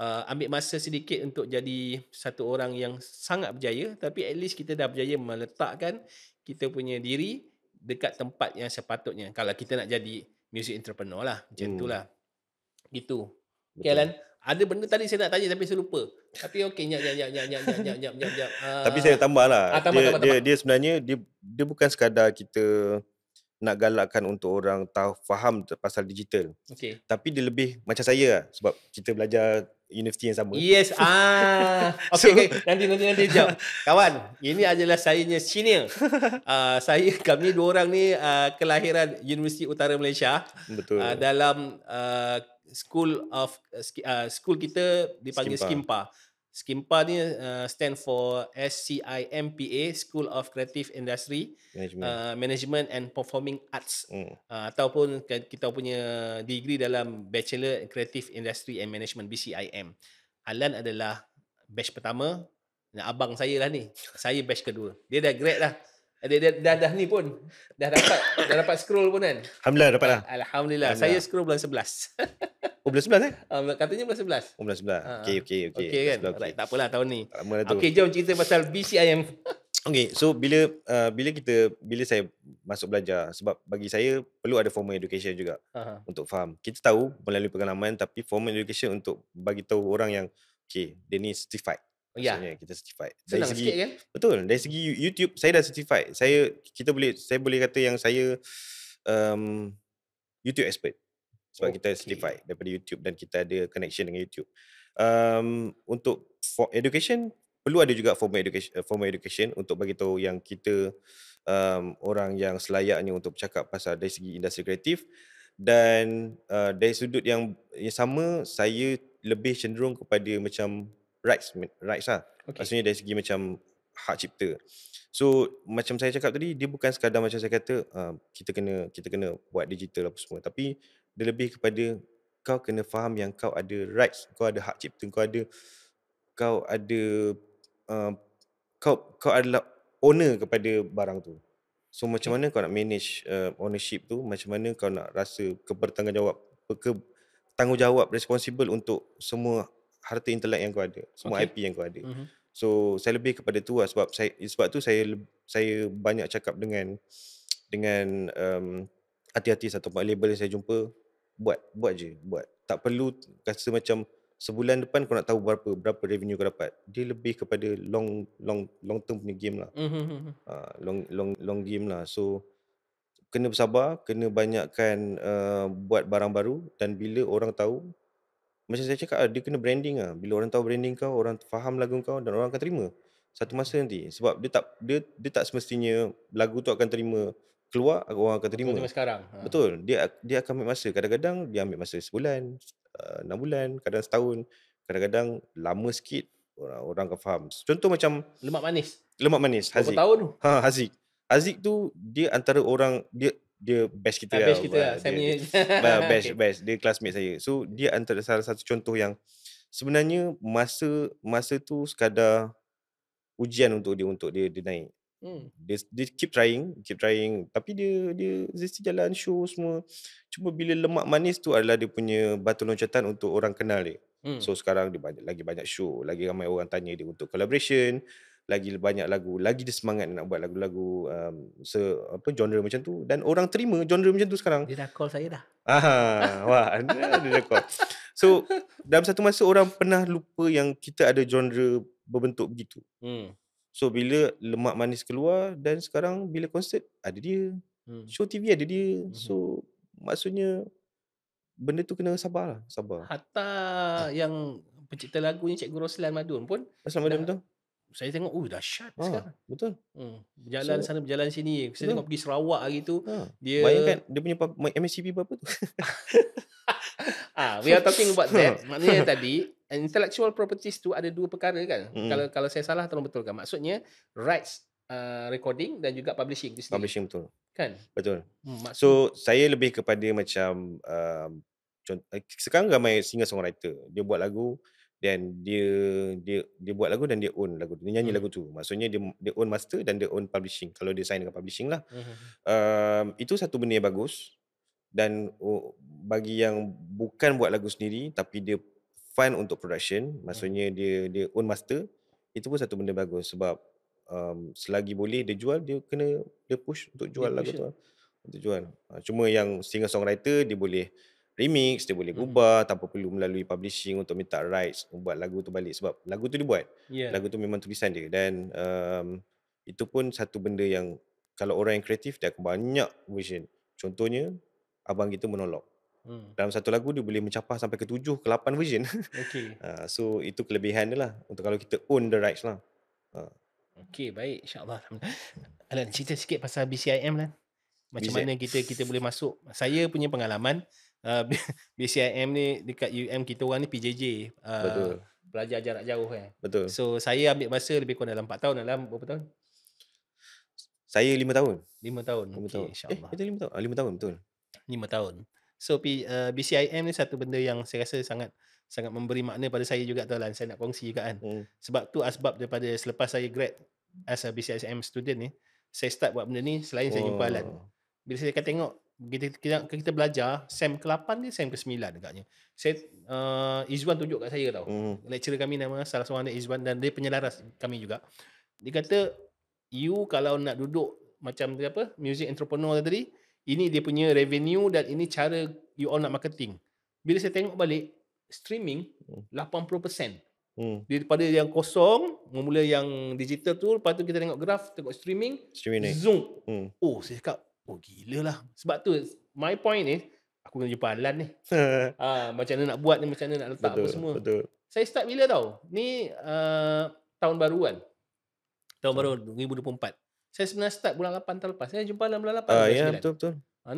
uh, ambil masa sedikit untuk jadi satu orang yang sangat berjaya tapi at least kita dah berjaya meletakkan kita punya diri dekat tempat yang sepatutnya kalau kita nak jadi music entrepreneur lah macam hmm. itulah gitu okay Alan ada benda tadi saya nak tanya tapi saya lupa tapi okey nyap nyap nyap nyap nyap nyap nyap nyap nyap uh, (laughs) tapi saya tambah lah ah, tambah, dia, tambah, dia, dia sebenarnya dia, dia bukan sekadar kita nak galakkan untuk orang tahu faham pasal digital. Okay. Tapi dia lebih macam saya lah, sebab kita belajar universiti yang sama. Yes. Ah. (laughs) Okay, so, okay. nanti nanti nanti jawab. Kawan, ini adalah saya punya senior. Uh, (laughs) saya kami dua orang ni uh, kelahiran Universiti Utara Malaysia. Betul. Uh, dalam uh, School of uh, School kita dipanggil Skimpa. Skimpa. Skimpa ni uh, stand for SCIMPA School of Creative Industry Management, uh, Management and Performing Arts hmm. uh, ataupun kita punya degree dalam Bachelor in Creative Industry and Management BCIM. Alan adalah batch pertama dan abang saya lah ni. Saya batch kedua. Dia dah grad lah. Dia, dia, dah dah ni pun dah dapat dah dapat scroll pun kan. Alhamdulillah dapat lah. Alhamdulillah. Alhamdulillah. Saya scroll bulan 11. (laughs) Oh bulan 11 eh? Uh, katanya bulan 11. Oh bulan 11. Ah, okey okey okey. Okey kan. Okay. Okay. Tak apalah tahun ni. Okey jom cerita pasal BCIM. (laughs) okey so bila uh, bila kita bila saya masuk belajar sebab bagi saya perlu ada formal education juga uh-huh. untuk faham. Kita tahu melalui pengalaman tapi formal education untuk bagi tahu orang yang okay, dia ni certified. Oh, ya. Maksudnya yeah. kita certified. Senang dari segi, sikit kan? Betul. Dari segi YouTube saya dah certified. Saya kita boleh saya boleh kata yang saya um, YouTube expert sebab okay. kita certified daripada YouTube dan kita ada connection dengan YouTube. Um, untuk for education perlu ada juga formal education uh, formal education untuk bagi tahu yang kita um, orang yang selayaknya untuk bercakap pasal dari segi industri kreatif dan uh, dari sudut yang, yang sama saya lebih cenderung kepada macam rights rights lah. Okay. Maksudnya dari segi macam hak cipta. So macam saya cakap tadi dia bukan sekadar macam saya kata uh, kita kena kita kena buat digital apa semua tapi dia lebih kepada kau kena faham yang kau ada rights, kau ada hak cipta, kau ada kau ada uh, kau kau adalah owner kepada barang tu. So macam ya. mana kau nak manage uh, ownership tu? Macam mana kau nak rasa kepertanggungjawab ke tanggungjawab responsible untuk semua harta intelek yang kau ada, semua okay. IP yang kau ada. Mm-hmm. So saya lebih kepada tu lah sebab saya sebab tu saya saya banyak cakap dengan dengan um, hati-hati atau label yang saya jumpa buat buat je buat tak perlu rasa macam sebulan depan kau nak tahu berapa berapa revenue kau dapat dia lebih kepada long long long term punya game lah uh, long long long game lah so kena bersabar kena banyakkan uh, buat barang baru dan bila orang tahu macam saya cakap lah, dia kena branding ah bila orang tahu branding kau orang faham lagu kau dan orang akan terima satu masa nanti sebab dia tak dia dia tak semestinya lagu tu akan terima keluar orang akan terima. terima sekarang. Ha. Betul. Dia dia akan ambil masa. Kadang-kadang dia ambil masa sebulan, uh, enam bulan, kadang setahun, kadang-kadang lama sikit orang orang akan faham. Contoh macam lemak manis. Lemak manis Haziq. Berapa tahun tu? Ha Haziq. Haziq tu dia antara orang dia dia best kita. Ha, lah, best kita. Lah. Dia, (laughs) best best dia classmate saya. So dia antara salah satu contoh yang sebenarnya masa masa tu sekadar ujian untuk dia untuk dia dia naik. Hmm. Dia, dia keep trying, keep trying. Tapi dia dia mesti jalan show semua. Cuma bila lemak manis tu adalah dia punya batu loncatan untuk orang kenal dia. Hmm. So sekarang dia banyak, lagi banyak show, lagi ramai orang tanya dia untuk collaboration, lagi banyak lagu, lagi dia semangat nak buat lagu-lagu um, se, apa genre macam tu. Dan orang terima genre macam tu sekarang. Dia dah call saya dah. Aha, wah, dia dah call. So dalam satu masa orang pernah lupa yang kita ada genre berbentuk begitu. Hmm. So bila lemak manis keluar dan sekarang bila konsert ada dia. Hmm. Show TV ada dia. Hmm. So maksudnya benda tu kena sabar lah. Sabar. Hatta ha. yang pencipta lagunya Cikgu Roslan Madun pun. Roslan Madun tu. Saya tengok, oh dahsyat ha, sekarang. Betul. Hmm. Berjalan so, sana, berjalan sini. Saya betul. tengok pergi Sarawak hari tu. Ha. Dia... Bayangkan dia punya MSCP berapa tu? (laughs) ah, ha, we are talking about that. (laughs) Maknanya tadi, intellectual properties tu ada dua perkara kan. Mm. Kalau kalau saya salah tolong betulkan. Maksudnya rights uh, recording dan juga publishing tu sendiri. Publishing betul. Kan? Betul. Hmm, So saya lebih kepada macam uh, um, contoh, eh, sekarang ramai singer songwriter dia buat lagu dan dia dia dia buat lagu dan dia own lagu dia nyanyi hmm. lagu tu maksudnya dia dia own master dan dia own publishing kalau dia sign dengan publishing lah hmm. hmm, hmm. um, itu satu benda yang bagus dan oh, bagi yang bukan buat lagu sendiri tapi dia fund untuk production hmm. maksudnya hmm. dia dia own master itu pun satu benda bagus sebab um, selagi boleh dia jual dia kena dia push untuk jual lagu tu ya. lah, untuk jual ah, cuma yang singer songwriter dia boleh remix dia boleh hmm. ubah hmm. tanpa perlu melalui publishing untuk minta rights buat lagu tu balik sebab lagu tu dia buat yeah. lagu tu memang tulisan dia dan um, itu pun satu benda yang kalau orang yang kreatif dia akan banyak vision contohnya abang kita monolog Hmm. Dalam satu lagu dia boleh mencapai sampai ke tujuh, ke lapan version. (laughs) Okay. uh, ah, so itu kelebihan dia lah untuk kalau kita own the rights lah. Uh. Ah. Okay baik insyaAllah. (laughs) Alan cerita sikit pasal BCIM lah. Macam BCIM. mana kita kita boleh masuk. Saya punya pengalaman uh, ah, (laughs) BCIM ni dekat UM kita orang ni PJJ. Uh, Betul. Belajar jarak jauh kan. Betul. So saya ambil masa lebih kurang dalam 4 tahun dalam berapa tahun? Saya lima tahun. Lima tahun. okay, tahun. Eh, InsyaAllah. Eh, kita lima tahun. 5 tahun betul. Lima tahun. So P, uh, eh, BCIM ni satu benda yang saya rasa sangat sangat memberi makna pada saya juga tuan lah, saya nak kongsi juga kan. Hmm. Sebab tu asbab daripada selepas saya grad as a BCSM student ni, saya start buat benda ni selain oh. saya jumpa Alan. Oh. Bila saya kat tengok kita, kita, kita belajar SEM ke-8 ni SEM ke-9 dekatnya. Saya uh, Izwan tunjuk kat saya tau. Hmm. Lecturer kami nama salah seorang dia Izwan dan dia penyelaras kami juga. Dia kata you kalau nak duduk macam apa music entrepreneur tadi ini dia punya revenue dan ini cara you all nak marketing. Bila saya tengok balik, streaming 80%. Hmm. hmm. Daripada yang kosong, memula yang digital tu, lepas tu kita tengok graf, tengok streaming, streaming zoom. Hmm. Oh, saya cakap, oh gila lah. Sebab tu, my point ni, aku kena jumpa Alan ni. ha, (laughs) macam mana nak buat ni, macam mana nak letak betul, apa semua. Betul. Saya start bila tau? Ni uh, tahun baru kan? Tahun hmm. baru 2024 saya sebenarnya start bulan 8 tahun lepas. Saya jumpa dalam bulan 8 tahun uh, Ya, betul-betul. Ha,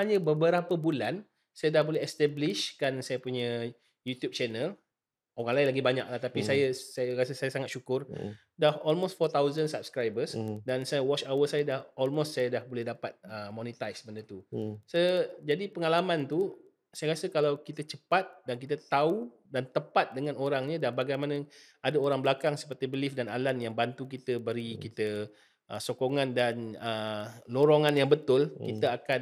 hanya beberapa bulan, saya dah boleh establishkan saya punya YouTube channel. Orang lain lagi banyak lah. Tapi hmm. saya saya rasa saya sangat syukur. Hmm. Dah almost 4,000 subscribers. Hmm. Dan saya watch hour saya dah almost saya dah boleh dapat uh, monetize benda tu. Hmm. So, jadi pengalaman tu, saya rasa kalau kita cepat dan kita tahu dan tepat dengan orangnya dan bagaimana ada orang belakang seperti Belief dan Alan yang bantu kita beri hmm. kita uh, sokongan dan uh, lorongan yang betul hmm. kita akan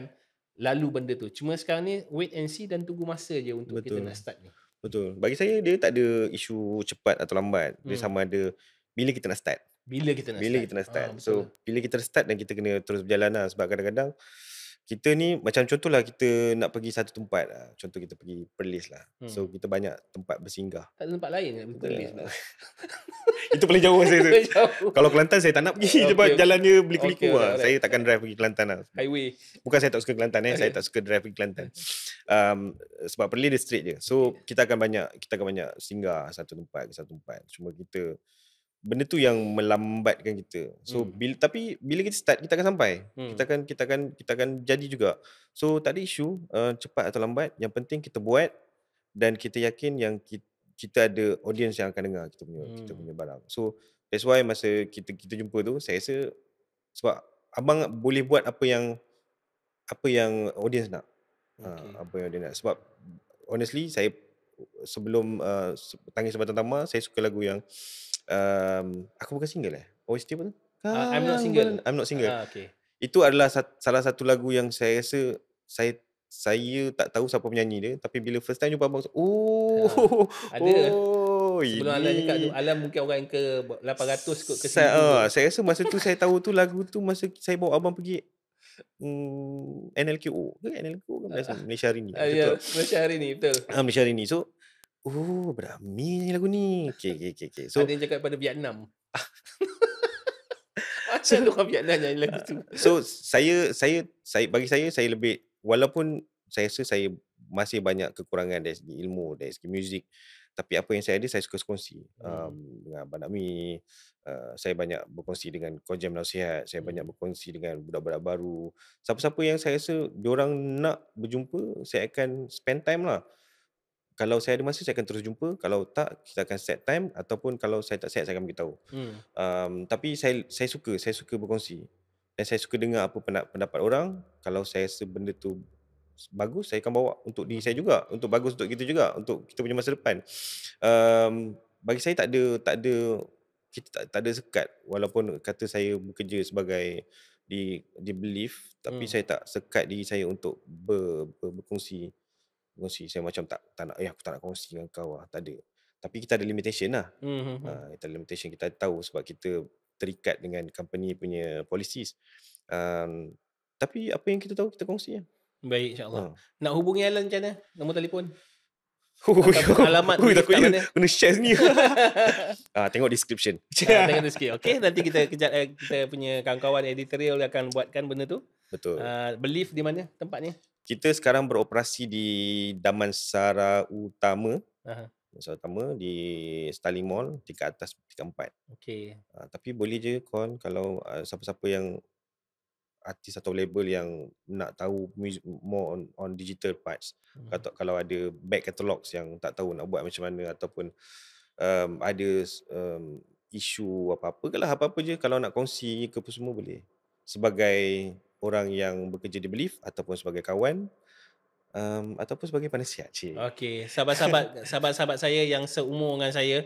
lalu benda tu cuma sekarang ni wait and see dan tunggu masa je untuk betul. kita nak start ni betul bagi saya dia tak ada isu cepat atau lambat dia hmm. sama ada bila kita nak start bila kita nak bila start kita nak ah, start ah, so bila kita start dan kita kena terus berjalan lah sebab kadang-kadang uh, kita ni macam contohlah kita nak pergi satu tempat lah. Contoh kita pergi Perlis lah. Hmm. So kita banyak tempat bersinggah. Tak ada tempat lain nak Perlis lah. (laughs) Itu paling jauh saya tu. Kalau Kelantan saya tak nak pergi. Okay, (laughs) okay. Jalannya beli-beliku okay, lah. Right. Saya takkan drive pergi Kelantan lah. Highway. Bukan saya tak suka Kelantan eh. Okay. Saya tak suka drive pergi Kelantan. Um, sebab Perlis dia straight je. So kita akan banyak kita akan banyak singgah satu tempat ke satu tempat. Cuma kita benda tu yang melambatkan kita. So hmm. bila, tapi bila kita start kita akan sampai. Hmm. Kita akan kita akan kita akan jadi juga. So tak ada isu uh, cepat atau lambat, yang penting kita buat dan kita yakin yang kita, kita ada audience yang akan dengar kita punya hmm. kita punya barang. So that's why masa kita kita jumpa tu saya rasa sebab abang boleh buat apa yang apa yang audience nak. Ah, okay. Uh, apa yang dia nak. Sebab honestly saya sebelum uh, tangis sebatang tama saya suka lagu yang um, aku bukan single eh? Oh, still pun? Ah, I'm not single. I'm not single. Uh, okay. Itu adalah salah satu lagu yang saya rasa saya saya tak tahu siapa penyanyi dia tapi bila first time jumpa abang ah, oh uh, ada (laughs) oh, sebelum ini. Alan cakap tu Alan mungkin orang yang ke 800 kot ke saya, uh, saya rasa masa tu saya tahu tu lagu tu masa saya bawa abang pergi Mm, NLQO ke NLQO kan biasa uh, Malaysia hari ni uh, betul. Yeah, Malaysia hari ni betul uh, Malaysia hari ni so Oh, Brahmi ni lagu ni. Okay, okay, okay. okay. So, ada yang cakap pada Vietnam. (laughs) Macam so, orang Vietnam nyanyi lagu tu. (laughs) So, saya, saya, saya, bagi saya, saya lebih, walaupun saya rasa saya masih banyak kekurangan dari segi ilmu, dari segi muzik. Tapi apa yang saya ada, saya suka kongsi. Hmm. Um, dengan Abang Nami, uh, saya banyak berkongsi dengan Kojem Nasihat, saya banyak hmm. berkongsi dengan budak-budak baru. Siapa-siapa yang saya rasa orang nak berjumpa, saya akan spend time lah kalau saya ada masa saya akan terus jumpa kalau tak kita akan set time ataupun kalau saya tak set saya akan beritahu hmm. um, tapi saya saya suka saya suka berkongsi dan saya suka dengar apa pendapat orang kalau saya rasa benda tu bagus saya akan bawa untuk diri saya juga untuk bagus untuk kita juga untuk kita punya masa depan um, bagi saya tak ada tak ada kita tak, tak ada sekat walaupun kata saya bekerja sebagai di di belief tapi hmm. saya tak sekat diri saya untuk ber, ber, berkongsi kongsi saya macam tak tak nak eh aku tak nak kongsi dengan kau lah. tak ada tapi kita ada limitation lah mm-hmm. uh, kita ada limitation kita tahu sebab kita terikat dengan company punya policies um, tapi apa yang kita tahu kita kongsi lah. baik insyaAllah uh. nak hubungi Alan macam mana nombor telefon (laughs) Alamat Ui, tak kena, kena share sini uh, (laughs) ah, Tengok description uh, Tengok description Okay nanti kita kejap eh, Kita punya kawan-kawan editorial Akan buatkan benda tu Betul uh, Belief di mana tempatnya kita sekarang beroperasi di Damansara Utama. Damansara Utama di Starling Mall tingkat atas tingkat empat. Okay. Uh, ah, tapi boleh je call kalau uh, siapa-siapa yang artis atau label yang nak tahu music, more on, on digital parts. Hmm. Kata, kalau ada back catalogs yang tak tahu nak buat macam mana ataupun um, ada um, isu apa-apa ke lah apa-apa je kalau nak kongsi ke semua boleh. Sebagai orang yang bekerja di Belief ataupun sebagai kawan um, ataupun sebagai penasihat cik. Okey, sahabat-sahabat (laughs) sahabat-sahabat saya yang seumur dengan saya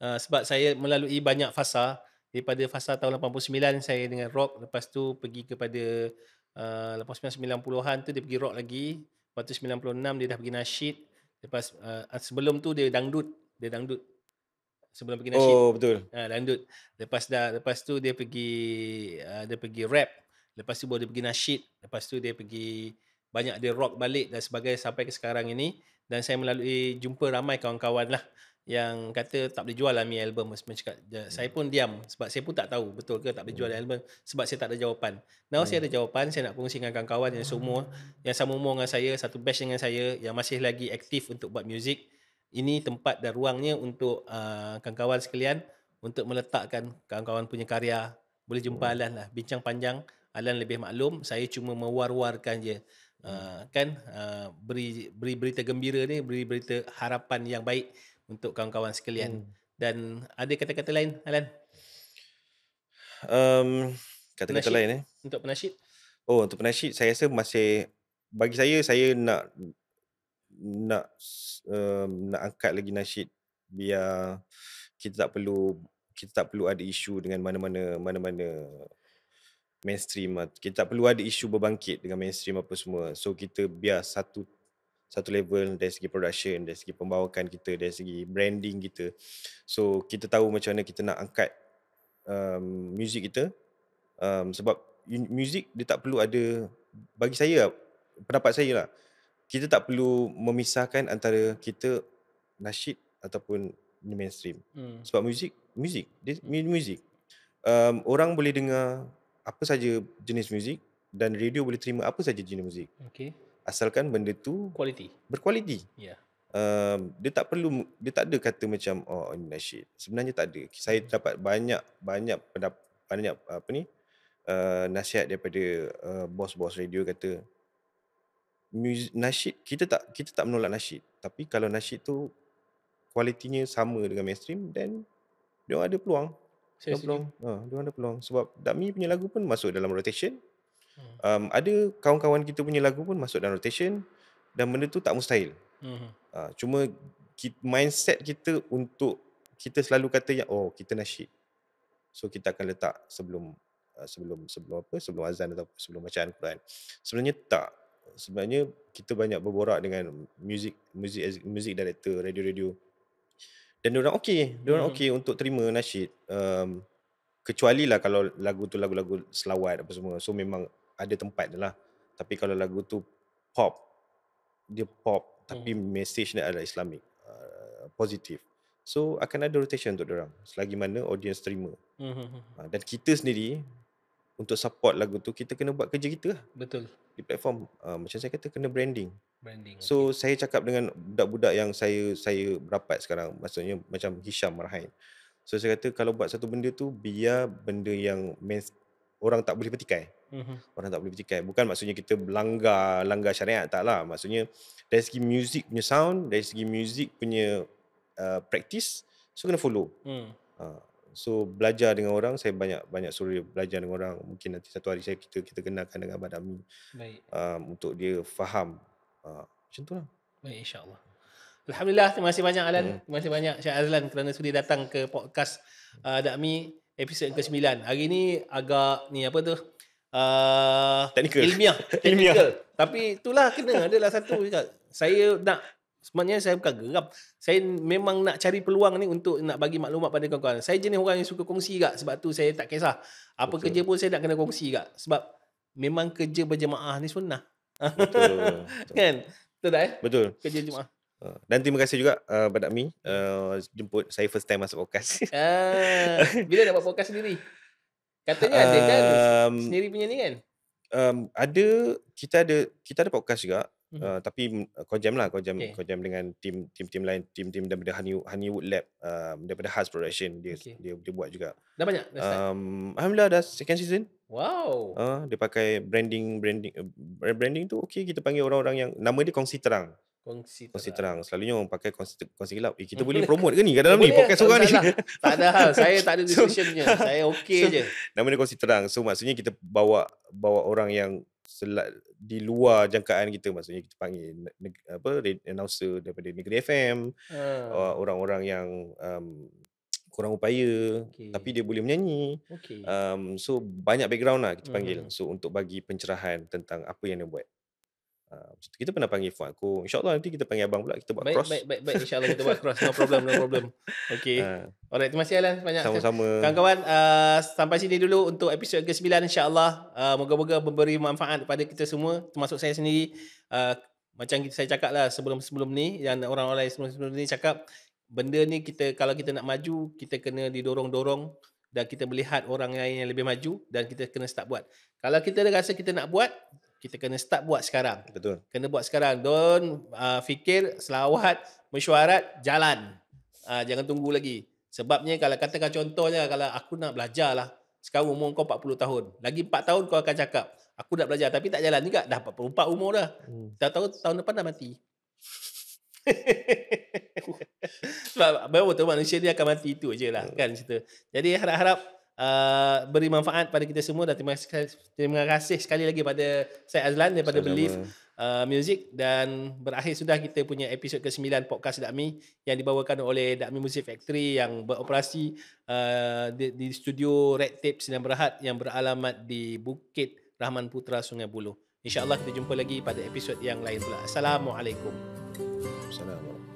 uh, sebab saya melalui banyak fasa daripada fasa tahun 89 saya dengan rock lepas tu pergi kepada uh, 1990-an tu dia pergi rock lagi lepas tu 96 dia dah pergi nasheed, lepas uh, sebelum tu dia dangdut dia dangdut sebelum pergi nasheed. oh betul ha, dangdut lepas dah lepas tu dia pergi uh, dia pergi rap Lepas tu baru dia pergi nasyid. Lepas tu dia pergi banyak dia rock balik dan sebagainya sampai ke sekarang ini. Dan saya melalui jumpa ramai kawan-kawan lah yang kata tak boleh jual lah mi album. Semua cakap, saya pun diam sebab saya pun tak tahu betul ke tak boleh jual hmm. album sebab saya tak ada jawapan. Now hmm. saya ada hmm. jawapan, saya nak kongsi dengan kawan-kawan yang semua yang sama umur dengan saya, satu batch dengan saya yang masih lagi aktif untuk buat muzik. Ini tempat dan ruangnya untuk uh, kawan-kawan sekalian untuk meletakkan kawan-kawan punya karya. Boleh jumpa hmm. Alan lah, bincang panjang. Alan lebih maklum saya cuma mewar-warkan je hmm. uh, kan uh, beri beri berita gembira ni beri berita harapan yang baik untuk kawan-kawan sekalian hmm. dan ada kata-kata lain Alan kata-kata penasyid. lain eh untuk penasihat oh untuk penasihat saya rasa masih bagi saya saya nak nak um, nak angkat lagi nasyid biar kita tak perlu kita tak perlu ada isu dengan mana-mana mana-mana mainstream ah, kita tak perlu ada isu berbangkit dengan mainstream apa semua so kita biar satu satu level dari segi production dari segi pembawakan kita dari segi branding kita so kita tahu macam mana kita nak angkat um, music kita um, sebab music dia tak perlu ada bagi saya lah pendapat saya lah kita tak perlu memisahkan antara kita nasyid ataupun mainstream hmm. sebab music music dia hmm. music um, orang boleh dengar apa saja jenis muzik dan radio boleh terima apa saja jenis muzik. Okay. Asalkan benda tu quality. Berkualiti. Ya. Yeah. Um, dia tak perlu dia tak ada kata macam oh ini nasyid. Sebenarnya tak ada. Saya hmm. dapat banyak banyak banyak apa ni? Uh, nasihat daripada uh, bos-bos radio kata nasyid kita tak kita tak menolak nasyid. Tapi kalau nasyid tu kualitinya sama dengan mainstream then dia ada peluang. Saya dia peluang. Ha, dia ada peluang sebab Dami punya lagu pun masuk dalam rotation. Hmm. Um, ada kawan-kawan kita punya lagu pun masuk dalam rotation dan benda tu tak mustahil. Uh-huh. cuma mindset kita untuk kita selalu kata yang oh kita nasyid. So kita akan letak sebelum uh, sebelum sebelum apa sebelum azan atau sebelum bacaan Quran. Sebenarnya tak. Sebenarnya kita banyak berborak dengan music music music director radio-radio. uh dan dia orang okay, dia orang mm-hmm. okey untuk terima nasyid um, kecuali lah kalau lagu tu lagu-lagu selawat apa semua so memang ada tempat lah tapi kalau lagu tu pop dia pop tapi hmm. message dia adalah Islamik uh, positif so akan ada rotation untuk dia orang selagi mana audience terima hmm, hmm, hmm. Ah, dan kita sendiri untuk support lagu tu kita kena buat kerja kita lah betul di platform uh, macam saya kata kena branding branding. So okay. saya cakap dengan budak-budak yang saya saya rapat sekarang, maksudnya macam Hisham Marhain. So saya kata kalau buat satu benda tu biar benda yang mens- orang tak boleh petikai. Mm-hmm. Orang tak boleh petikai. Bukan maksudnya kita melanggar langgar syariat taklah. Maksudnya dari segi music punya sound, dari segi music punya uh, practice, so kena follow. Mm. Uh, so belajar dengan orang, saya banyak banyak suri belajar dengan orang. Mungkin nanti satu hari saya kita kita kenalkan dengan Badami. Baik. Uh, untuk dia faham Ah, macam tu lah. Baik, insyaAllah. Alhamdulillah, terima kasih banyak Alan. Hmm. Terima kasih banyak Syah Azlan kerana sudi datang ke podcast uh, ah, Dakmi episod ke-9. Hari ni agak ni apa tu? Uh, ah, Teknikal. Ilmiah. (laughs) ilmiah. Tapi itulah kena. (laughs) Adalah satu. saya nak Sebenarnya saya bukan geram. Saya memang nak cari peluang ni untuk nak bagi maklumat pada kawan-kawan. Saya jenis orang yang suka kongsi juga. Sebab tu saya tak kisah. Apa Betul. kerja pun saya nak kena kongsi juga. Sebab memang kerja berjemaah ni sunnah. Betul. (laughs) kan? Betul tak eh? Betul. Kerja Jumaat. Uh, dan terima kasih juga uh, mi uh, jemput saya first time masuk podcast. (laughs) ah, bila nak buat podcast sendiri? Katanya ada kan? um, kan sendiri punya ni kan? Um, ada kita ada kita ada podcast juga Mm-hmm. tapi eh, kau jam lah kau jam okay. kau jam dengan tim tim tim lain tim tim daripada Honey, Honeywood Lab um, daripada Has Production dia, okay. dia dia buat juga. Dah banyak. Dah um, Alhamdulillah dah second season. Wow. Uh, dia pakai branding branding uh, branding tu okey kita panggil orang-orang yang nama dia kongsi terang. Kongsi terang. Kongsi terang. Selalunya orang pakai kongsi, kongsi gelap. Eh, kita boleh (laughs) promote ke ni kat dalam ni? Pakai seorang tak ni. tak ada hal. Lah. Saya tak ada decisionnya. Lah. (laughs) So, Saya okey so, je. Nama dia kongsi terang. So maksudnya kita bawa bawa orang yang sel- di luar jangkaan kita maksudnya kita panggil ne- apa announcer daripada negeri FM ha. Ah. Uh, orang-orang yang um, kurang upaya okay. tapi dia boleh menyanyi okay. um, so banyak background lah kita panggil hmm. so untuk bagi pencerahan tentang apa yang dia buat Ha, kita pernah panggil Fuad aku. InsyaAllah nanti kita panggil Abang pula. Kita buat baik, cross. Baik, baik, baik. InsyaAllah kita (laughs) buat cross. No problem, no problem. Okay. Ha. Alright, terima kasih Banyak. Sama-sama. Kawan-kawan, uh, sampai sini dulu untuk episod ke-9 insyaAllah. Uh, moga-moga memberi manfaat kepada kita semua. Termasuk saya sendiri. Uh, macam kita, saya cakap lah sebelum-sebelum ni. Yang orang-orang sebelum-sebelum ni cakap. Benda ni kita kalau kita nak maju, kita kena didorong-dorong. Dan kita melihat orang lain yang lebih maju. Dan kita kena start buat. Kalau kita rasa kita nak buat, kita kena start buat sekarang. Betul. Kena buat sekarang. Don uh, fikir selawat, mesyuarat, jalan. Uh, jangan tunggu lagi. Sebabnya kalau katakan contohnya kalau aku nak belajar lah. Sekarang umur kau 40 tahun. Lagi 4 tahun kau akan cakap. Aku nak belajar tapi tak jalan juga. Dah 44 umur dah. Hmm. Tahu, tahun, depan dah mati. (laughs) Sebab betul manusia dia akan mati itu je lah. Hmm. Kan, cerita. Jadi harap-harap uh, beri manfaat pada kita semua dan terima kasih terima kasih sekali lagi pada saya Azlan daripada Sama. Belief uh, Music dan berakhir sudah kita punya episod ke-9 podcast Dakmi yang dibawakan oleh Dakmi Music Factory yang beroperasi uh, di, di studio Red Tape Sinan Berhad yang beralamat di Bukit Rahman Putra Sungai Buloh. InsyaAllah kita jumpa lagi pada episod yang lain pula. Assalamualaikum. Assalamualaikum.